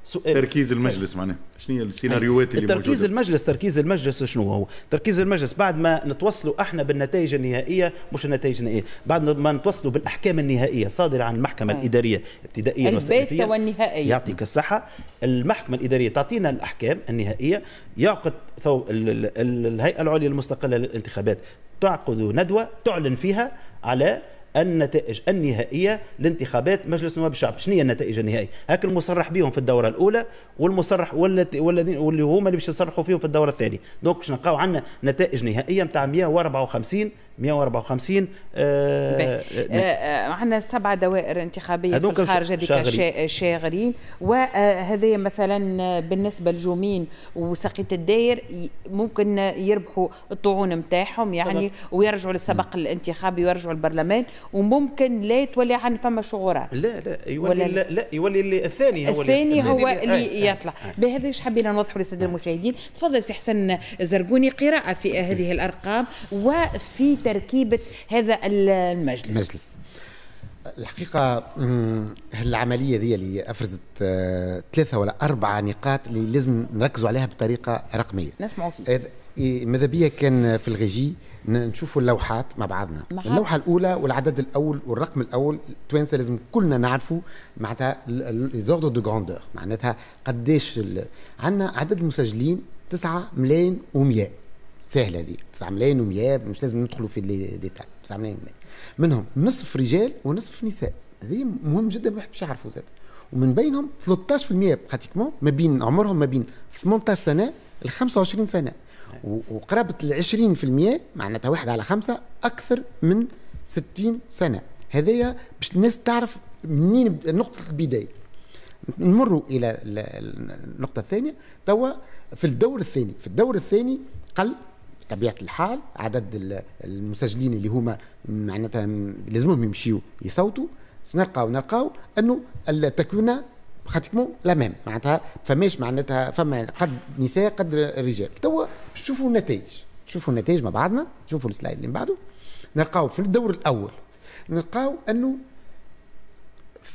سؤال تركيز طيب. المجلس طيب. معناه شنو هي السيناريوهات اللي طيب. تركيز المجلس تركيز المجلس شنو هو تركيز المجلس بعد ما نتوصلوا احنا بالنتائج النهائيه مش النتائج النهائيه بعد ما نتوصلوا بالاحكام النهائيه صادره عن المحكمه آه. الاداريه ابتدائيا البيت والنهائيه يعطيك الصحه المحكمه الاداريه تعطينا الاحكام النهائيه يعقد الهيئه العليا المستقله للانتخابات تعقد ندوه تعلن فيها على النتائج النهائيه لانتخابات مجلس نواب الشعب شنو هي النتائج النهائيه هاك المصرح بهم في الدوره الاولى والمصرح والذي واللي هما اللي باش يصرحوا فيهم في الدوره الثانيه دونك باش نلقاو عندنا نتائج نهائيه نتاع 154 154 آه آه عندنا سبع دوائر انتخابيه في الخارج هذيك شاغرين آه، وهذا آه، مثلا بالنسبه لجومين وسقيت الداير ممكن يربحوا الطعون نتاعهم يعني ويرجعوا للسبق الانتخابي ويرجعوا للبرلمان وممكن لا يتولي عن فما شعورات لا لا يولي ولا لا, لا يولي اللي الثاني هو الثاني هو اللي آه، آه، يطلع آه. بهذا ايش حبينا نوضحوا للساده المشاهدين تفضل سي حسن زرقوني قراءه في هذه الارقام وفي تركيبه هذا المجلس المجلس الحقيقة العملية ذي اللي أفرزت ثلاثة ولا أربعة نقاط اللي لازم نركزوا عليها بطريقة رقمية نسمعوا فيه ماذا بيا كان في الغيجي نشوفوا اللوحات مع بعضنا محب. اللوحه الاولى والعدد الاول والرقم الاول التوانسه لازم كلنا نعرفوا معناتها زوردو دو غراندور معناتها ال... عندنا عدد المسجلين 9 ملايين و100 سهله دي 9 ملايين و100 مش لازم ندخلوا في ديتاي 9 ملايين و100 منهم نصف رجال ونصف نساء هذه مهم جدا الواحد باش يعرفوا زاد ومن بينهم 13% براتيكمون ما بين عمرهم ما بين 18 سنه ل 25 سنه وقرابه ال 20% معناتها واحد على خمسه اكثر من 60 سنه هذايا باش الناس تعرف منين نقطه البدايه نمروا الى النقطه الثانيه توا في الدور الثاني في الدور الثاني قل بطبيعه الحال عدد المسجلين اللي هما معناتها لازمهم يمشيوا يصوتوا نلقاو نلقاو انه التكوينه براتيكمون لا ميم معناتها فماش معناتها فما قد نساء قد رجال توا شوفوا النتائج شوفوا النتائج مع بعضنا شوفوا السلايد اللي من بعده نلقاو في الدور الاول نلقاو انه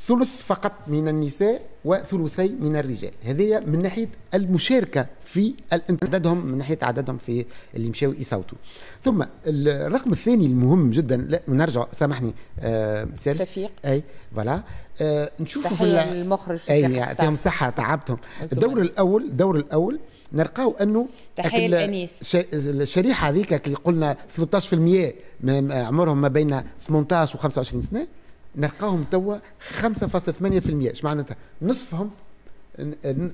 ثلث فقط من النساء وثلثي من الرجال هذه من ناحيه المشاركه في عددهم من ناحيه عددهم في اللي مشاو يصوتوا ثم الرقم الثاني المهم جدا لا نرجع سامحني آه شفيق اي فوالا آه نشوف في المخرج اي يعطيهم الصحه تعبتهم الدور الاول الدور الاول نلقاو انه تحيه الانيس الشريحه هذيك اللي قلنا 13% عمرهم ما بين 18 و 25 سنه نلقاهم توا 5.8% اش معناتها نصفهم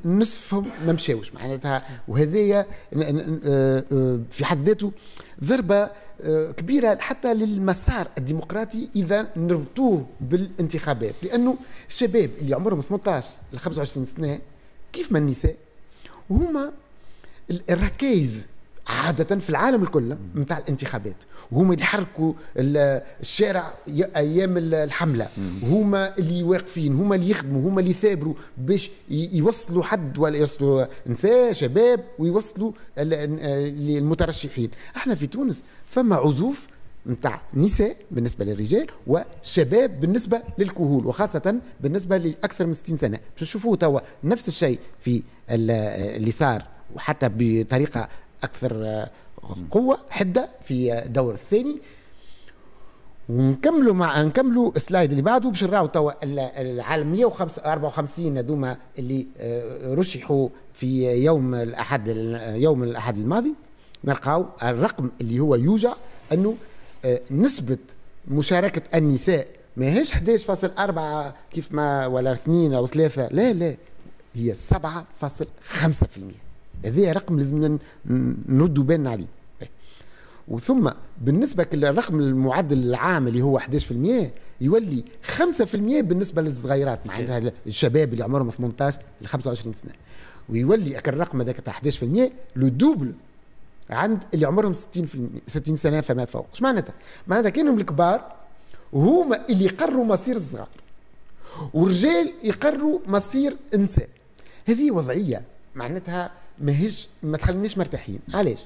نصفهم ما مشاوش معناتها وهذايا آه، آه، في حد ذاته ضربه آه، كبيره حتى للمسار الديمقراطي اذا نربطوه بالانتخابات لانه الشباب اللي عمرهم 18 ل 25 سنه كيف ما النساء وهما الركائز عادة في العالم الكل نتاع الانتخابات وهما اللي يحركوا الشارع أيام الحملة هما اللي واقفين هما اللي يخدموا هما اللي يثابروا باش يوصلوا حد ولا يوصلوا نساء شباب ويوصلوا للمترشحين احنا في تونس فما عزوف نتاع نساء بالنسبه للرجال وشباب بالنسبه للكهول وخاصه بالنسبه لاكثر من 60 سنه باش نشوفوه توا نفس الشيء في اللي صار وحتى بطريقه اكثر آه، قوه حده في الدور الثاني ونكملوا مع نكملوا السلايد اللي بعده باش نراو توا العالم 154 هذوما اللي آه، رشحوا في يوم الاحد يوم الاحد الماضي نلقاو الرقم اللي هو يوجع انه آه، نسبه مشاركه النساء ماهيش 11.4 كيف ما ولا 2 او 3 لا لا هي 7.5% هذا رقم لازم نردوا بالنا عليه وثم بالنسبة للرقم المعدل العام اللي هو 11% يولي 5% بالنسبة للصغيرات معناتها الشباب اللي عمرهم 18 ل 25 سنة ويولي الرقم هذاك تاع 11% لو دوبل عند اللي عمرهم 60 60 سنة فما فوق اش معناتها؟ معناتها كانهم الكبار وهما اللي يقروا مصير الصغار والرجال يقروا مصير النساء هذه وضعية معناتها ماهيش ما تخلينيش مرتاحين علاش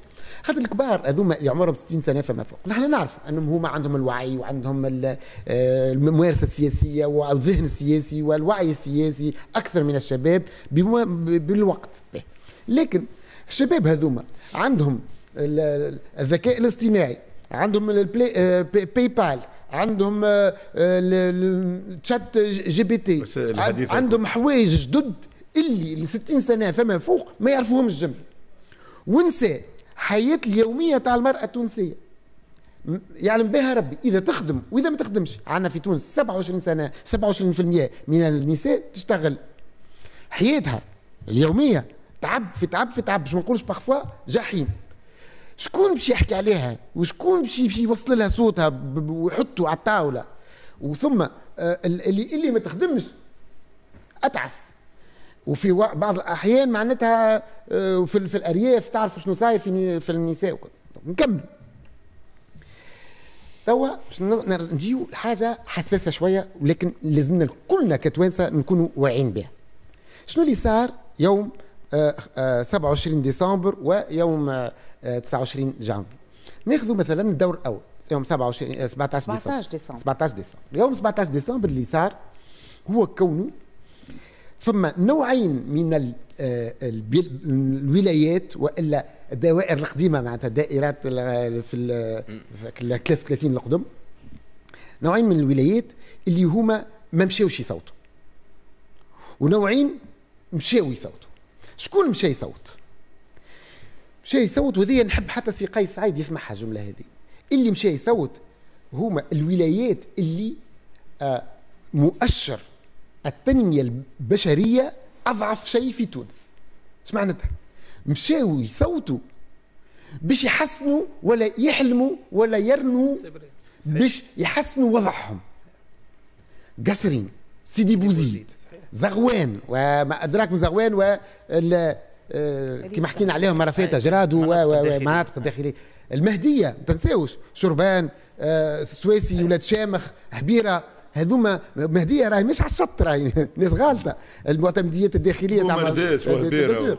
خاطر الكبار هذوما اللي عمرهم 60 سنه فما فوق نحن نعرف انهم هما عندهم الوعي وعندهم آه، الممارسه السياسيه والذهن السياسي والوعي السياسي اكثر من الشباب بالوقت لكن الشباب هذوما عندهم الذكاء الاصطناعي عندهم البلاي آه، باي بال عندهم تشات جي بي تي عندهم حوايج جدد اللي ل 60 سنه فما فوق ما يعرفوهمش الجمله ونسى حياه اليوميه تاع المراه التونسيه يعلم بها ربي اذا تخدم واذا ما تخدمش عندنا في تونس 27 سنه 27% من النساء تشتغل حياتها اليوميه تعب في تعب في تعب باش ما نقولش بارفوا جحيم شكون باش يحكي عليها وشكون باش يوصل لها صوتها ويحطه على الطاوله وثم آه، اللي اللي ما تخدمش اتعس وفي بعض الاحيان معناتها آه، في, في الارياف تعرف شنو صاير في في النساء نكمل توا باش نجيو لحاجه حساسه شويه ولكن لازمنا كلنا كتوانسه نكونوا واعيين بها شنو اللي صار يوم 27 آه، آه، ديسمبر ويوم 29 جانفي ناخذوا مثلا الدور الاول يوم 27 17 ديسمبر 17 ديسمبر يوم 17 ديسمبر اللي صار هو كونه ثم نوعين من آه، الولايات والا الدوائر القديمه معناتها دائرات في ال 33 القدم نوعين من الولايات اللي هما ما مشاوش يصوتوا ونوعين مشاو يصوتوا شكون مشى يصوت مشى يصوت وهذه نحب حتى سي قيس سعيد يسمعها الجمله هذه اللي مشى يصوت هما الولايات اللي آه، مؤشر التنمية البشرية أضعف شيء في تونس اش معناتها مشاو يصوتوا باش يحسنوا ولا يحلموا ولا يرنوا باش يحسنوا وضعهم قصرين سيدي بوزيد زغوان وما ادراك من زغوان و آه، كما حكينا عليهم مره فاتت أيوة. جراد ومناطق داخليه المهديه ما تنساوش شربان آه، سويسي أيوة. ولاد شامخ حبيره هذوما مهديه راهي مش على الشط راهي ناس غالطه المعتمديات الداخليه تعمل مرداس وهبيره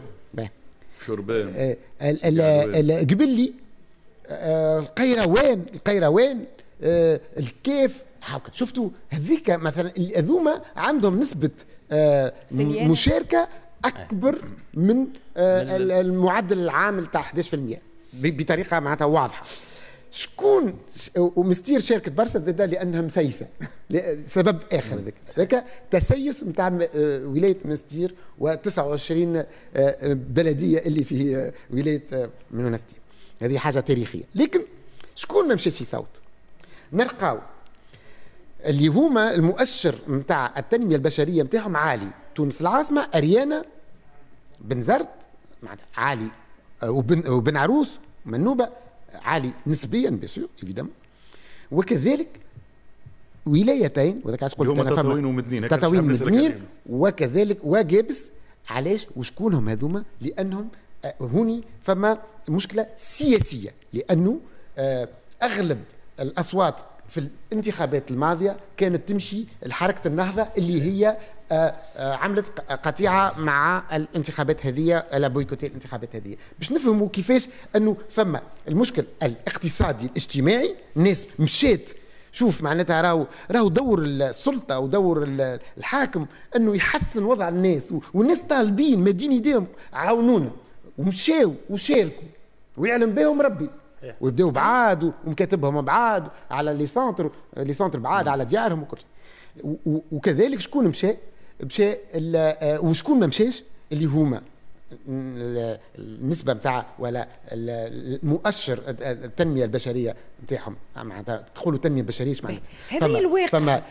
شربان آه، يعني قبلي آه، القيروان القيروان آه، الكيف شفتوا هذيك مثلا هذوما عندهم نسبه مشاركه اكبر من المعدل العام تاع 11% بطريقه معناتها واضحه شكون ومستير شركه برشا زاد لانها مسيسه سبب اخر هذاك هذاك تسيس نتاع آه، ولايه مستير و29 آه، بلديه اللي في آه، ولايه منستير هذه حاجه تاريخيه لكن شكون ما مشاش يصوت نلقاو اللي هما المؤشر نتاع التنميه البشريه نتاعهم عالي تونس العاصمه اريانا بنزرت عالي وبن, وبن عروس منوبه عالي نسبيا بسيو ايفيدامون وكذلك ولايتين وذاك علاش قلت انا فما تطاوين ومدنين وكذلك وجبس علاش وشكونهم هذوما لانهم آه، هوني فما مشكله سياسيه لانه آه، اغلب الاصوات في الانتخابات الماضيه كانت تمشي لحركه النهضه اللي هي آه، آه، عملت قطيعه مع الانتخابات هذه على بويكوتي الانتخابات هذه باش نفهموا كيفاش انه فما المشكل الاقتصادي الاجتماعي الناس مشات شوف معناتها راهو راهو دور السلطه ودور الحاكم انه يحسن وضع الناس والناس طالبين مادين ايديهم عاونونا ومشاو وشاركوا ويعلم بهم ربي إيه. ويبداو بعاد ومكاتبهم بعاد على لي سونتر لي سونتر بعاد على ديارهم وكل شيء وكذلك شكون مشى مشى آه، وشكون ما مشاش اللي هما النسبه نتاع ولا المؤشر التنميه البشريه نتاعهم معناتها تقولوا التنميه البشريه معناتها هذا الواقع فما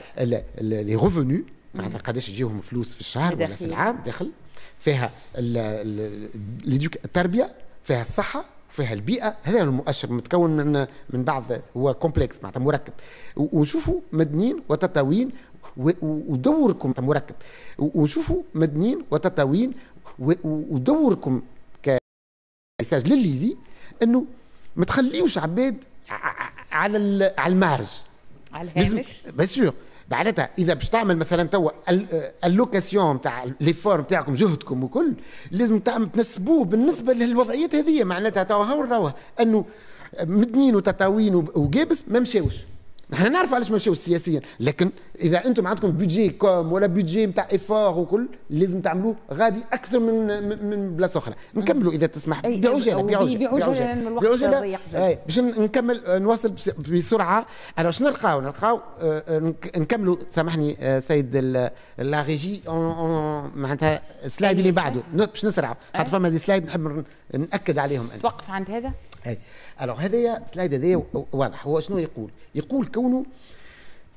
لي غوفوني معناتها قداش تجيهم فلوس في الشهر ولا في العام داخل فيها التربيه فيها الصحه وفيها البيئه هذا المؤشر متكون من من بعض هو كومبلكس معناتها مركب وشوفوا مدنين وتتاوين ودوركم مركب وشوفوا مدنين وتتاوين ودوركم مساج لليزي انه ما تخليوش عباد على على المارج على الهامش بيان سور معناتها اذا باش تعمل مثلا توا اللوكاسيون آه، تاع ليفور نتاعكم جهدكم وكل لازم تعمل تنسبوه بالنسبه للوضعيات هذه معناتها توا هاو انه مدنين وتطاوين وجابس ما مشاوش نحن نعرفوا علاش ما مشاوش سياسيا لكن اذا انتم عندكم بودجي كوم ولا بودجي نتاع افور وكل لازم تعملوه غادي اكثر من من بلاصه اخرى نكملوا اذا تسمح بعجله بعجله بعجله بعجاله باش نكمل نواصل بسرعه انا شنو نلقاو نلقاو آه، آه، نكملوا سامحني آه، سيد لا ريجي معناتها السلايد اللي بعده باش نسرعوا خاطر فما دي سلايد نحب ناكد عليهم انا توقف عند هذا اي الوغ هذايا سلايد هذايا واضح هو شنو يقول؟ يقول كونه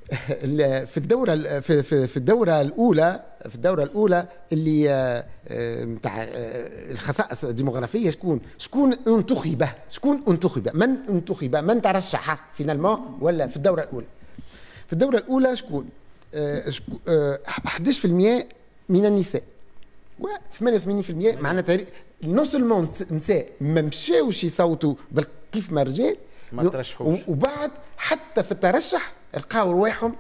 في الدوره في, في, في الدوره الاولى في الدوره الاولى اللي نتاع آه، آه، آه، الخصائص الديموغرافيه شكون شكون انتخب شكون انتخب من انتخب من ترشح فينالمون ولا في الدوره الاولى في الدوره الاولى شكون 11% من النساء و 88% معناتها نو سولمون النساء ما مشاوش يصوتوا كيف ما الرجال ما ترشحوش وبعد حتى في الترشح لقاو رواحهم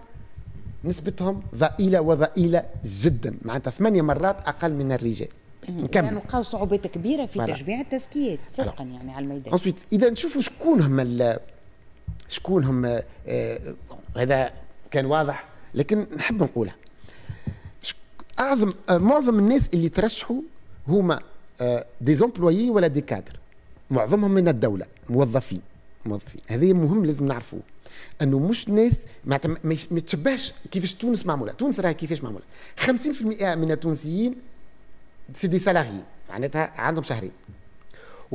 نسبتهم ضئيله وضئيله جدا معناتها ثمانيه مرات اقل من الرجال نكمل يعني لقاو صعوبات كبيره في تجميع التزكيات صدقا يعني على الميدان انسويت اذا نشوفوا شكون هم شكون هم آه، هذا كان واضح لكن نحب نقولها اعظم آه، معظم الناس اللي ترشحوا هما دي آه، زومبلويي ولا دي كادر معظمهم من الدوله موظفين موظفين هذا مهم لازم نعرفوه انه مش ناس ما تشبهش كيفاش تونس معموله تونس راهي كيفاش معموله 50% من التونسيين سي دي سالاريين معناتها عندهم شهرين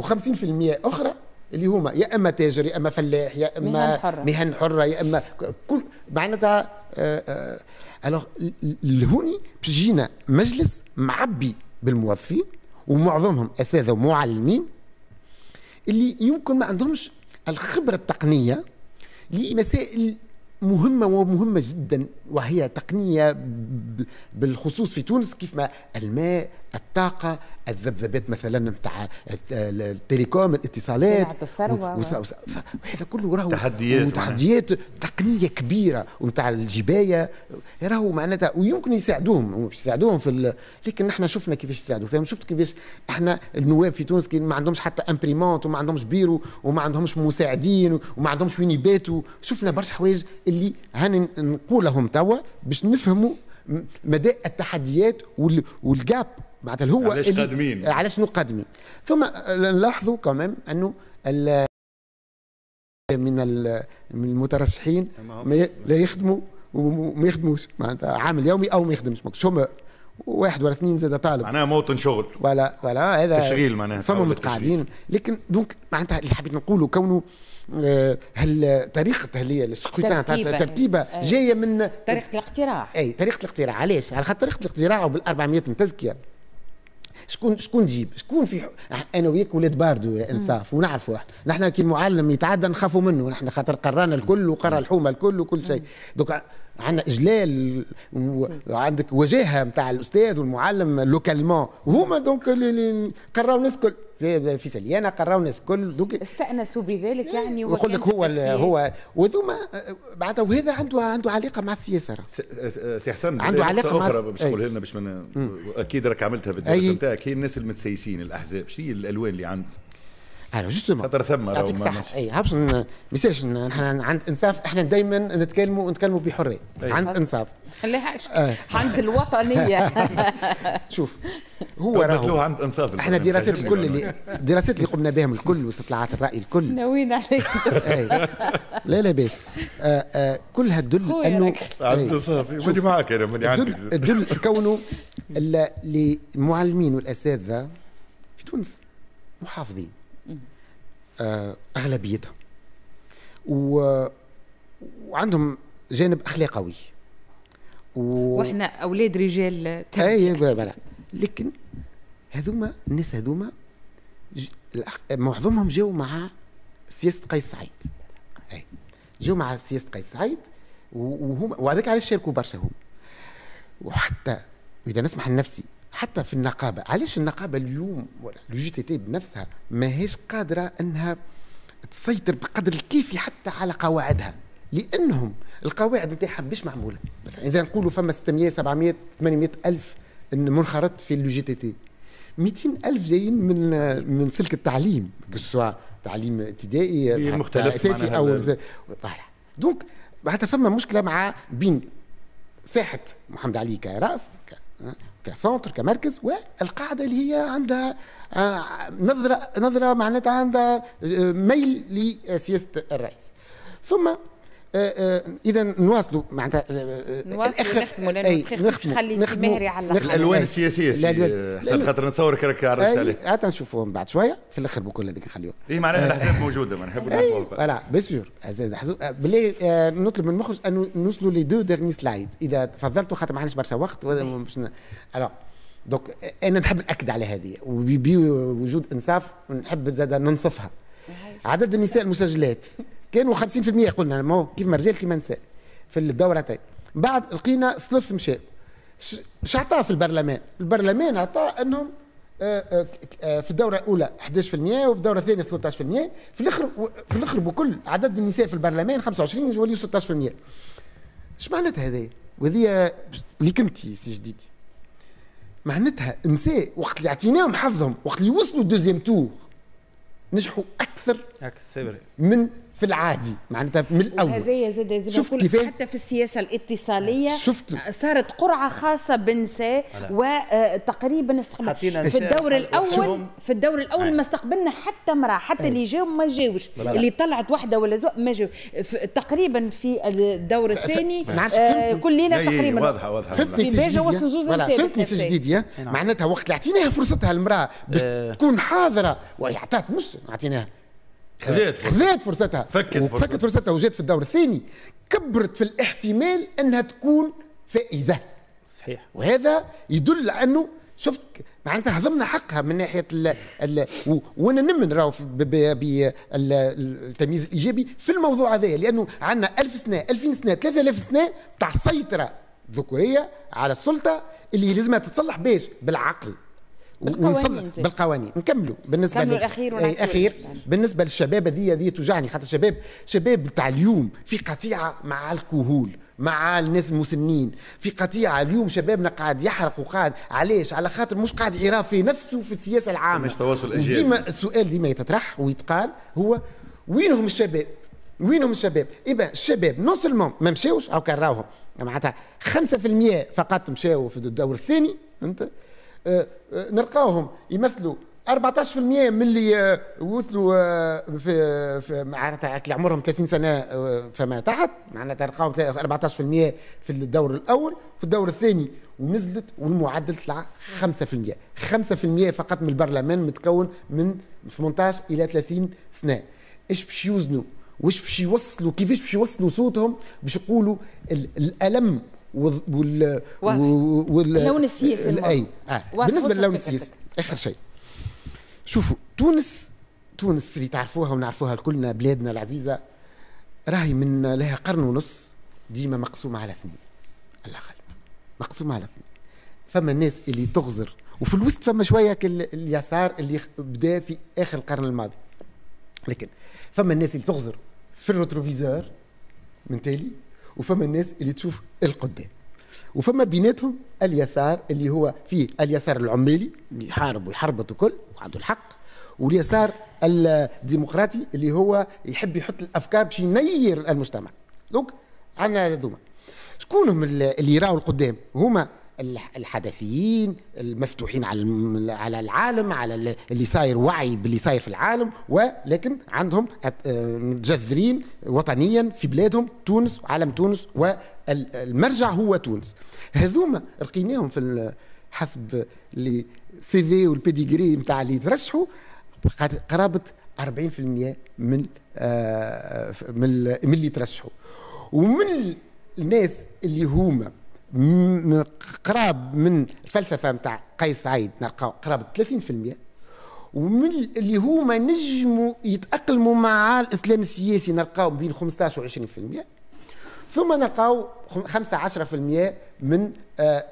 و50% اخرى اللي هما يا اما تاجر يا اما فلاح يا اما مهن حره, مهن حرة يا اما كل معناتها آه، آه، الوغ لهوني باش جينا مجلس معبي بالموظفين ومعظمهم اساتذه ومعلمين اللي يمكن ما عندهمش الخبره التقنيه لمسائل مهمه ومهمه جدا وهي تقنيه بالخصوص في تونس كيف ما الماء الطاقه الذبذبات مثلا نتاع التليكوم الاتصالات الثروه هذا كله راهو تحديات وتحديات تقنيه كبيره ونتاع الجبايه راهو معناتها ويمكن يساعدوهم يساعدوهم في ال... لكن احنا شفنا كيفاش يساعدوا فيهم شفت كيفاش احنا النواب في تونس ما عندهمش حتى امبريمونت وما عندهمش بيرو وما عندهمش مساعدين وما عندهمش وين يباتوا شفنا برشا حوايج اللي هاني نقولهم توا باش نفهموا مدى التحديات والجاب معناتها هو علاش قادمين علاش شنو ثم نلاحظوا كمان انه من من المترشحين لا يخدموا وما يخدموش معناتها عامل يومي او ما يخدمش شومر واحد ولا اثنين زاد طالب معناها موطن شغل ولا ولا هذا تشغيل معناها فما متقاعدين لكن دونك معناتها اللي حبيت نقوله كونه آه، هل هي السكوتان ترتيبها جايه من طريقه الاقتراع اي طريقه الاقتراع علاش على خاطر طريقه الاقتراع وبال 400 من تزكيه شكون شكون تجيب شكون في انا وياك ولاد باردو يا انصاف ونعرفوا احنا نحن كي المعلم يتعدى نخافوا منه نحن خاطر قرانا الكل وقرا الحومه الكل وكل شيء دوكا عندنا اجلال وعندك وجاهه نتاع الاستاذ والمعلم لوكالمون وهما دونك اللي قراو الناس الكل في سليانه قراو الناس الكل دوك استانسوا بذلك يعني ويقول لك هو هو وذوما بعد وهذا عنده عنده علاقه مع السياسه سي حسن عنده علاقه مع اخرى باش لنا باش اكيد راك عملتها في الدرس نتاعك هي الناس المتسيسين الاحزاب شنو هي الالوان اللي عندك الو جوستومون خاطر ثم يعطيك صح اي هابش ميساش احنا عند انصاف احنا دائما نتكلموا نتكلموا بحريه إيه. عند انصاف خليها آه. عند الوطنيه شوف هو راهو عند انصاف احنا يعني دراسات الكل اللي دراسات اللي قمنا بهم الكل واستطلاعات الراي الكل ناويين عليك إيه. لا لا باس آه، آه، كلها تدل انه عند إيه. انصاف ماني معاك انا ماني عندك تدل كونه المعلمين والاساتذه في تونس محافظين اغلبيتها وعندهم جانب اخلاقوي و... واحنا اولاد رجال اي بلا لكن هذوما الناس هذوما ج... معظمهم جاوا مع سياسه قيس سعيد اي جاوا مع سياسه قيس سعيد وهم وهذاك علاش شاركوا برشا هم وحتى اذا نسمح لنفسي حتى في النقابه علاش النقابه اليوم لو جي تي تي بنفسها ماهيش قادره انها تسيطر بقدر الكافي حتى على قواعدها لانهم القواعد نتاعها مش معموله مثلا اذا نقولوا فما 600 700 800 الف منخرط في لو جي تي تي 200 الف جايين من من سلك التعليم سواء تعليم ابتدائي مختلف اساسي او دونك حتى فما مشكله مع بين ساحه محمد علي كراس كسنتر كمركز والقاعده اللي هي عندها آه، نظره نظره معناتها عندها آه، ميل لسياسه الرئيس ثم اذا نواصلوا معناتها آه، آه، نواصلوا نختموا لانه تخيل نخلي سي ماهر يعلق الالوان السياسيه حسب خاطر نتصورك راك عرفت عليه عاد نشوفوهم بعد شويه في الاخر بكل هذيك نخليوها إيه، اي معناها الاحزاب موجوده ما نحبوا نعرفوها بيان سور بالله آه، نطلب من المخرج انه نوصلوا لي دو ديرني سلايد اذا تفضلتوا خاطر ما عندناش برشا وقت باش الوغ دونك انا نحب ناكد على هذه وبوجود انصاف نحب زاد ننصفها عدد النساء المسجلات كانوا 50% قلنا ما كيف كيف رجال كيما نساء في الدورتين بعد لقينا ثلث مشاء ش عطاه في البرلمان البرلمان عطاه انهم آه، آه، آه، في الدورة الأولى 11% وفي الدورة الثانية 13% في الآخر في الآخر بكل عدد النساء في البرلمان 25 يوليو 16% اش معناتها هذايا؟ وهذيا اللي كنتي سي جديدي معناتها النساء وقت اللي عطيناهم حظهم وقت اللي وصلوا الدوزيام تور نجحوا اكثر من في العادي معناتها من الاول هذايا زاد شفت كيف حتى في السياسه الاتصاليه شفت صارت قرعه خاصه بنساء وتقريبا استقبل في الدور الاول في الدور الاول ما استقبلنا حتى امراه حتى اللي جاوا ما جاوش اللي طلعت واحده ولا زوج ما جاوش تقريبا في الدور الثاني آه، كل ليله تقريبا واضحه واضحه فهمتني فهمتني جديد نعم. معناتها وقت اللي اعطيناها فرصتها المراه باش آه. تكون حاضره وهي اعطات مش اعطيناها خذات خذات فرصتها فكت فرصتها فكت فرصتها وجات في الدور الثاني كبرت في الاحتمال انها تكون فائزه صحيح وهذا يدل على انه شفت معناتها هضمنا حقها من ناحيه ال ال وانا نمن راهو بالتمييز الايجابي في الموضوع هذا لانه عندنا 1000 سنه 2000 سنه 3000 سنه بتاع سيطره ذكوريه على السلطه اللي لازمها تتصلح باش بالعقل بالقوانين بالقوانين نكملوا بالنسبه لل... الاخير أي اخير نعم. بالنسبه للشباب هذه هذه توجعني خاطر الشباب شباب تاع اليوم في قطيعه مع الكهول مع الناس المسنين في قطيعة اليوم شبابنا قاعد يحرق وقاعد علاش على خاطر مش قاعد يرى في نفسه في السياسة العامة مش تواصل أجيال ديما السؤال ديما يتطرح ويتقال هو وينهم الشباب وينهم الشباب إذا الشباب نو سلمون ما مشاوش أو كان راوهم يعني معناتها 5% فقط مشاو في الدور الثاني فهمت آه، آه، نلقاوهم يمثلوا 14% من اللي آه، وصلوا في, في معناتها اللي عمرهم 30 سنه فما تحت معناتها لقاو 14% في الدور الاول في الدور الثاني ونزلت والمعدل طلع 5% 5% فقط من البرلمان متكون من 18 الى 30 سنه ايش باش يوزنوا واش باش يوصلوا كيفاش باش يوصلوا صوتهم باش يقولوا الالم وال وال اللون السياسي اي آه. بالنسبه للون السياسي اخر شيء شوفوا تونس تونس اللي تعرفوها ونعرفوها كلنا بلادنا العزيزه راهي من لها قرن ونص ديما مقسومه على اثنين الله غالب مقسومه على اثنين فما الناس اللي تغزر وفي الوسط فما شويه اليسار اللي بدا في اخر القرن الماضي لكن فما الناس اللي تغزر في الروتروفيزور من تالي وفما الناس اللي تشوف القدام وفما بيناتهم اليسار اللي هو فيه اليسار العمالي اللي يحارب ويحربط وكل وعنده الحق واليسار الديمقراطي اللي هو يحب يحط الافكار باش ينير المجتمع دونك عندنا هذوما شكون هم اللي يراو القدام هما الحدثيين المفتوحين على على العالم على اللي صاير وعي باللي صاير في العالم ولكن عندهم آه، متجذرين وطنيا في بلادهم تونس وعالم تونس والمرجع هو تونس هذوما لقيناهم في حسب اللي سي في والبيديجري نتاع اللي ترشحوا قرابه 40% من آه، من اللي ترشحوا ومن الناس اللي هما من قراب من الفلسفه نتاع قيس سعيد نلقاو قراب 30% ومن اللي هما نجموا يتاقلموا مع الاسلام السياسي نلقاو بين 15 و 20% ثم نلقاو 15% من آه،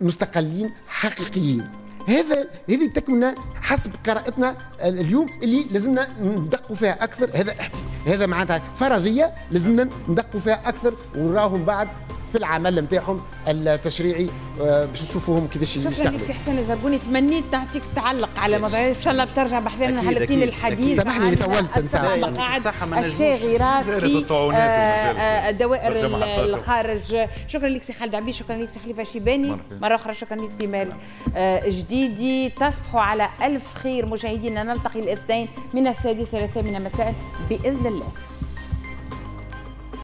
مستقلين حقيقيين هذا هذه تكمنه حسب قراءتنا آه، اليوم اللي لازمنا ندقوا فيها اكثر هذا احتي هذا معناتها فرضيه لازمنا ندقوا فيها اكثر ونراهم بعد في العمل نتاعهم التشريعي آه، باش نشوفوهم كيفاش يشتغلوا شكرا لك سي حسين الزربوني تمنيت نعطيك تعلق على مظاهر ان شاء الله بترجع بحذانا حلقتين الحديث سامحني طولت المقاعد أيوة، الشاغرات في آه، الدوائر الخارج شكرا لك سي خالد عبيد شكرا لك سي خليفه شيباني مره اخرى شكرا لك سي مال آه، جديدي تصبحوا على الف خير مشاهدينا نلتقي الاثنين من السادسه الى الثامنه مساء باذن الله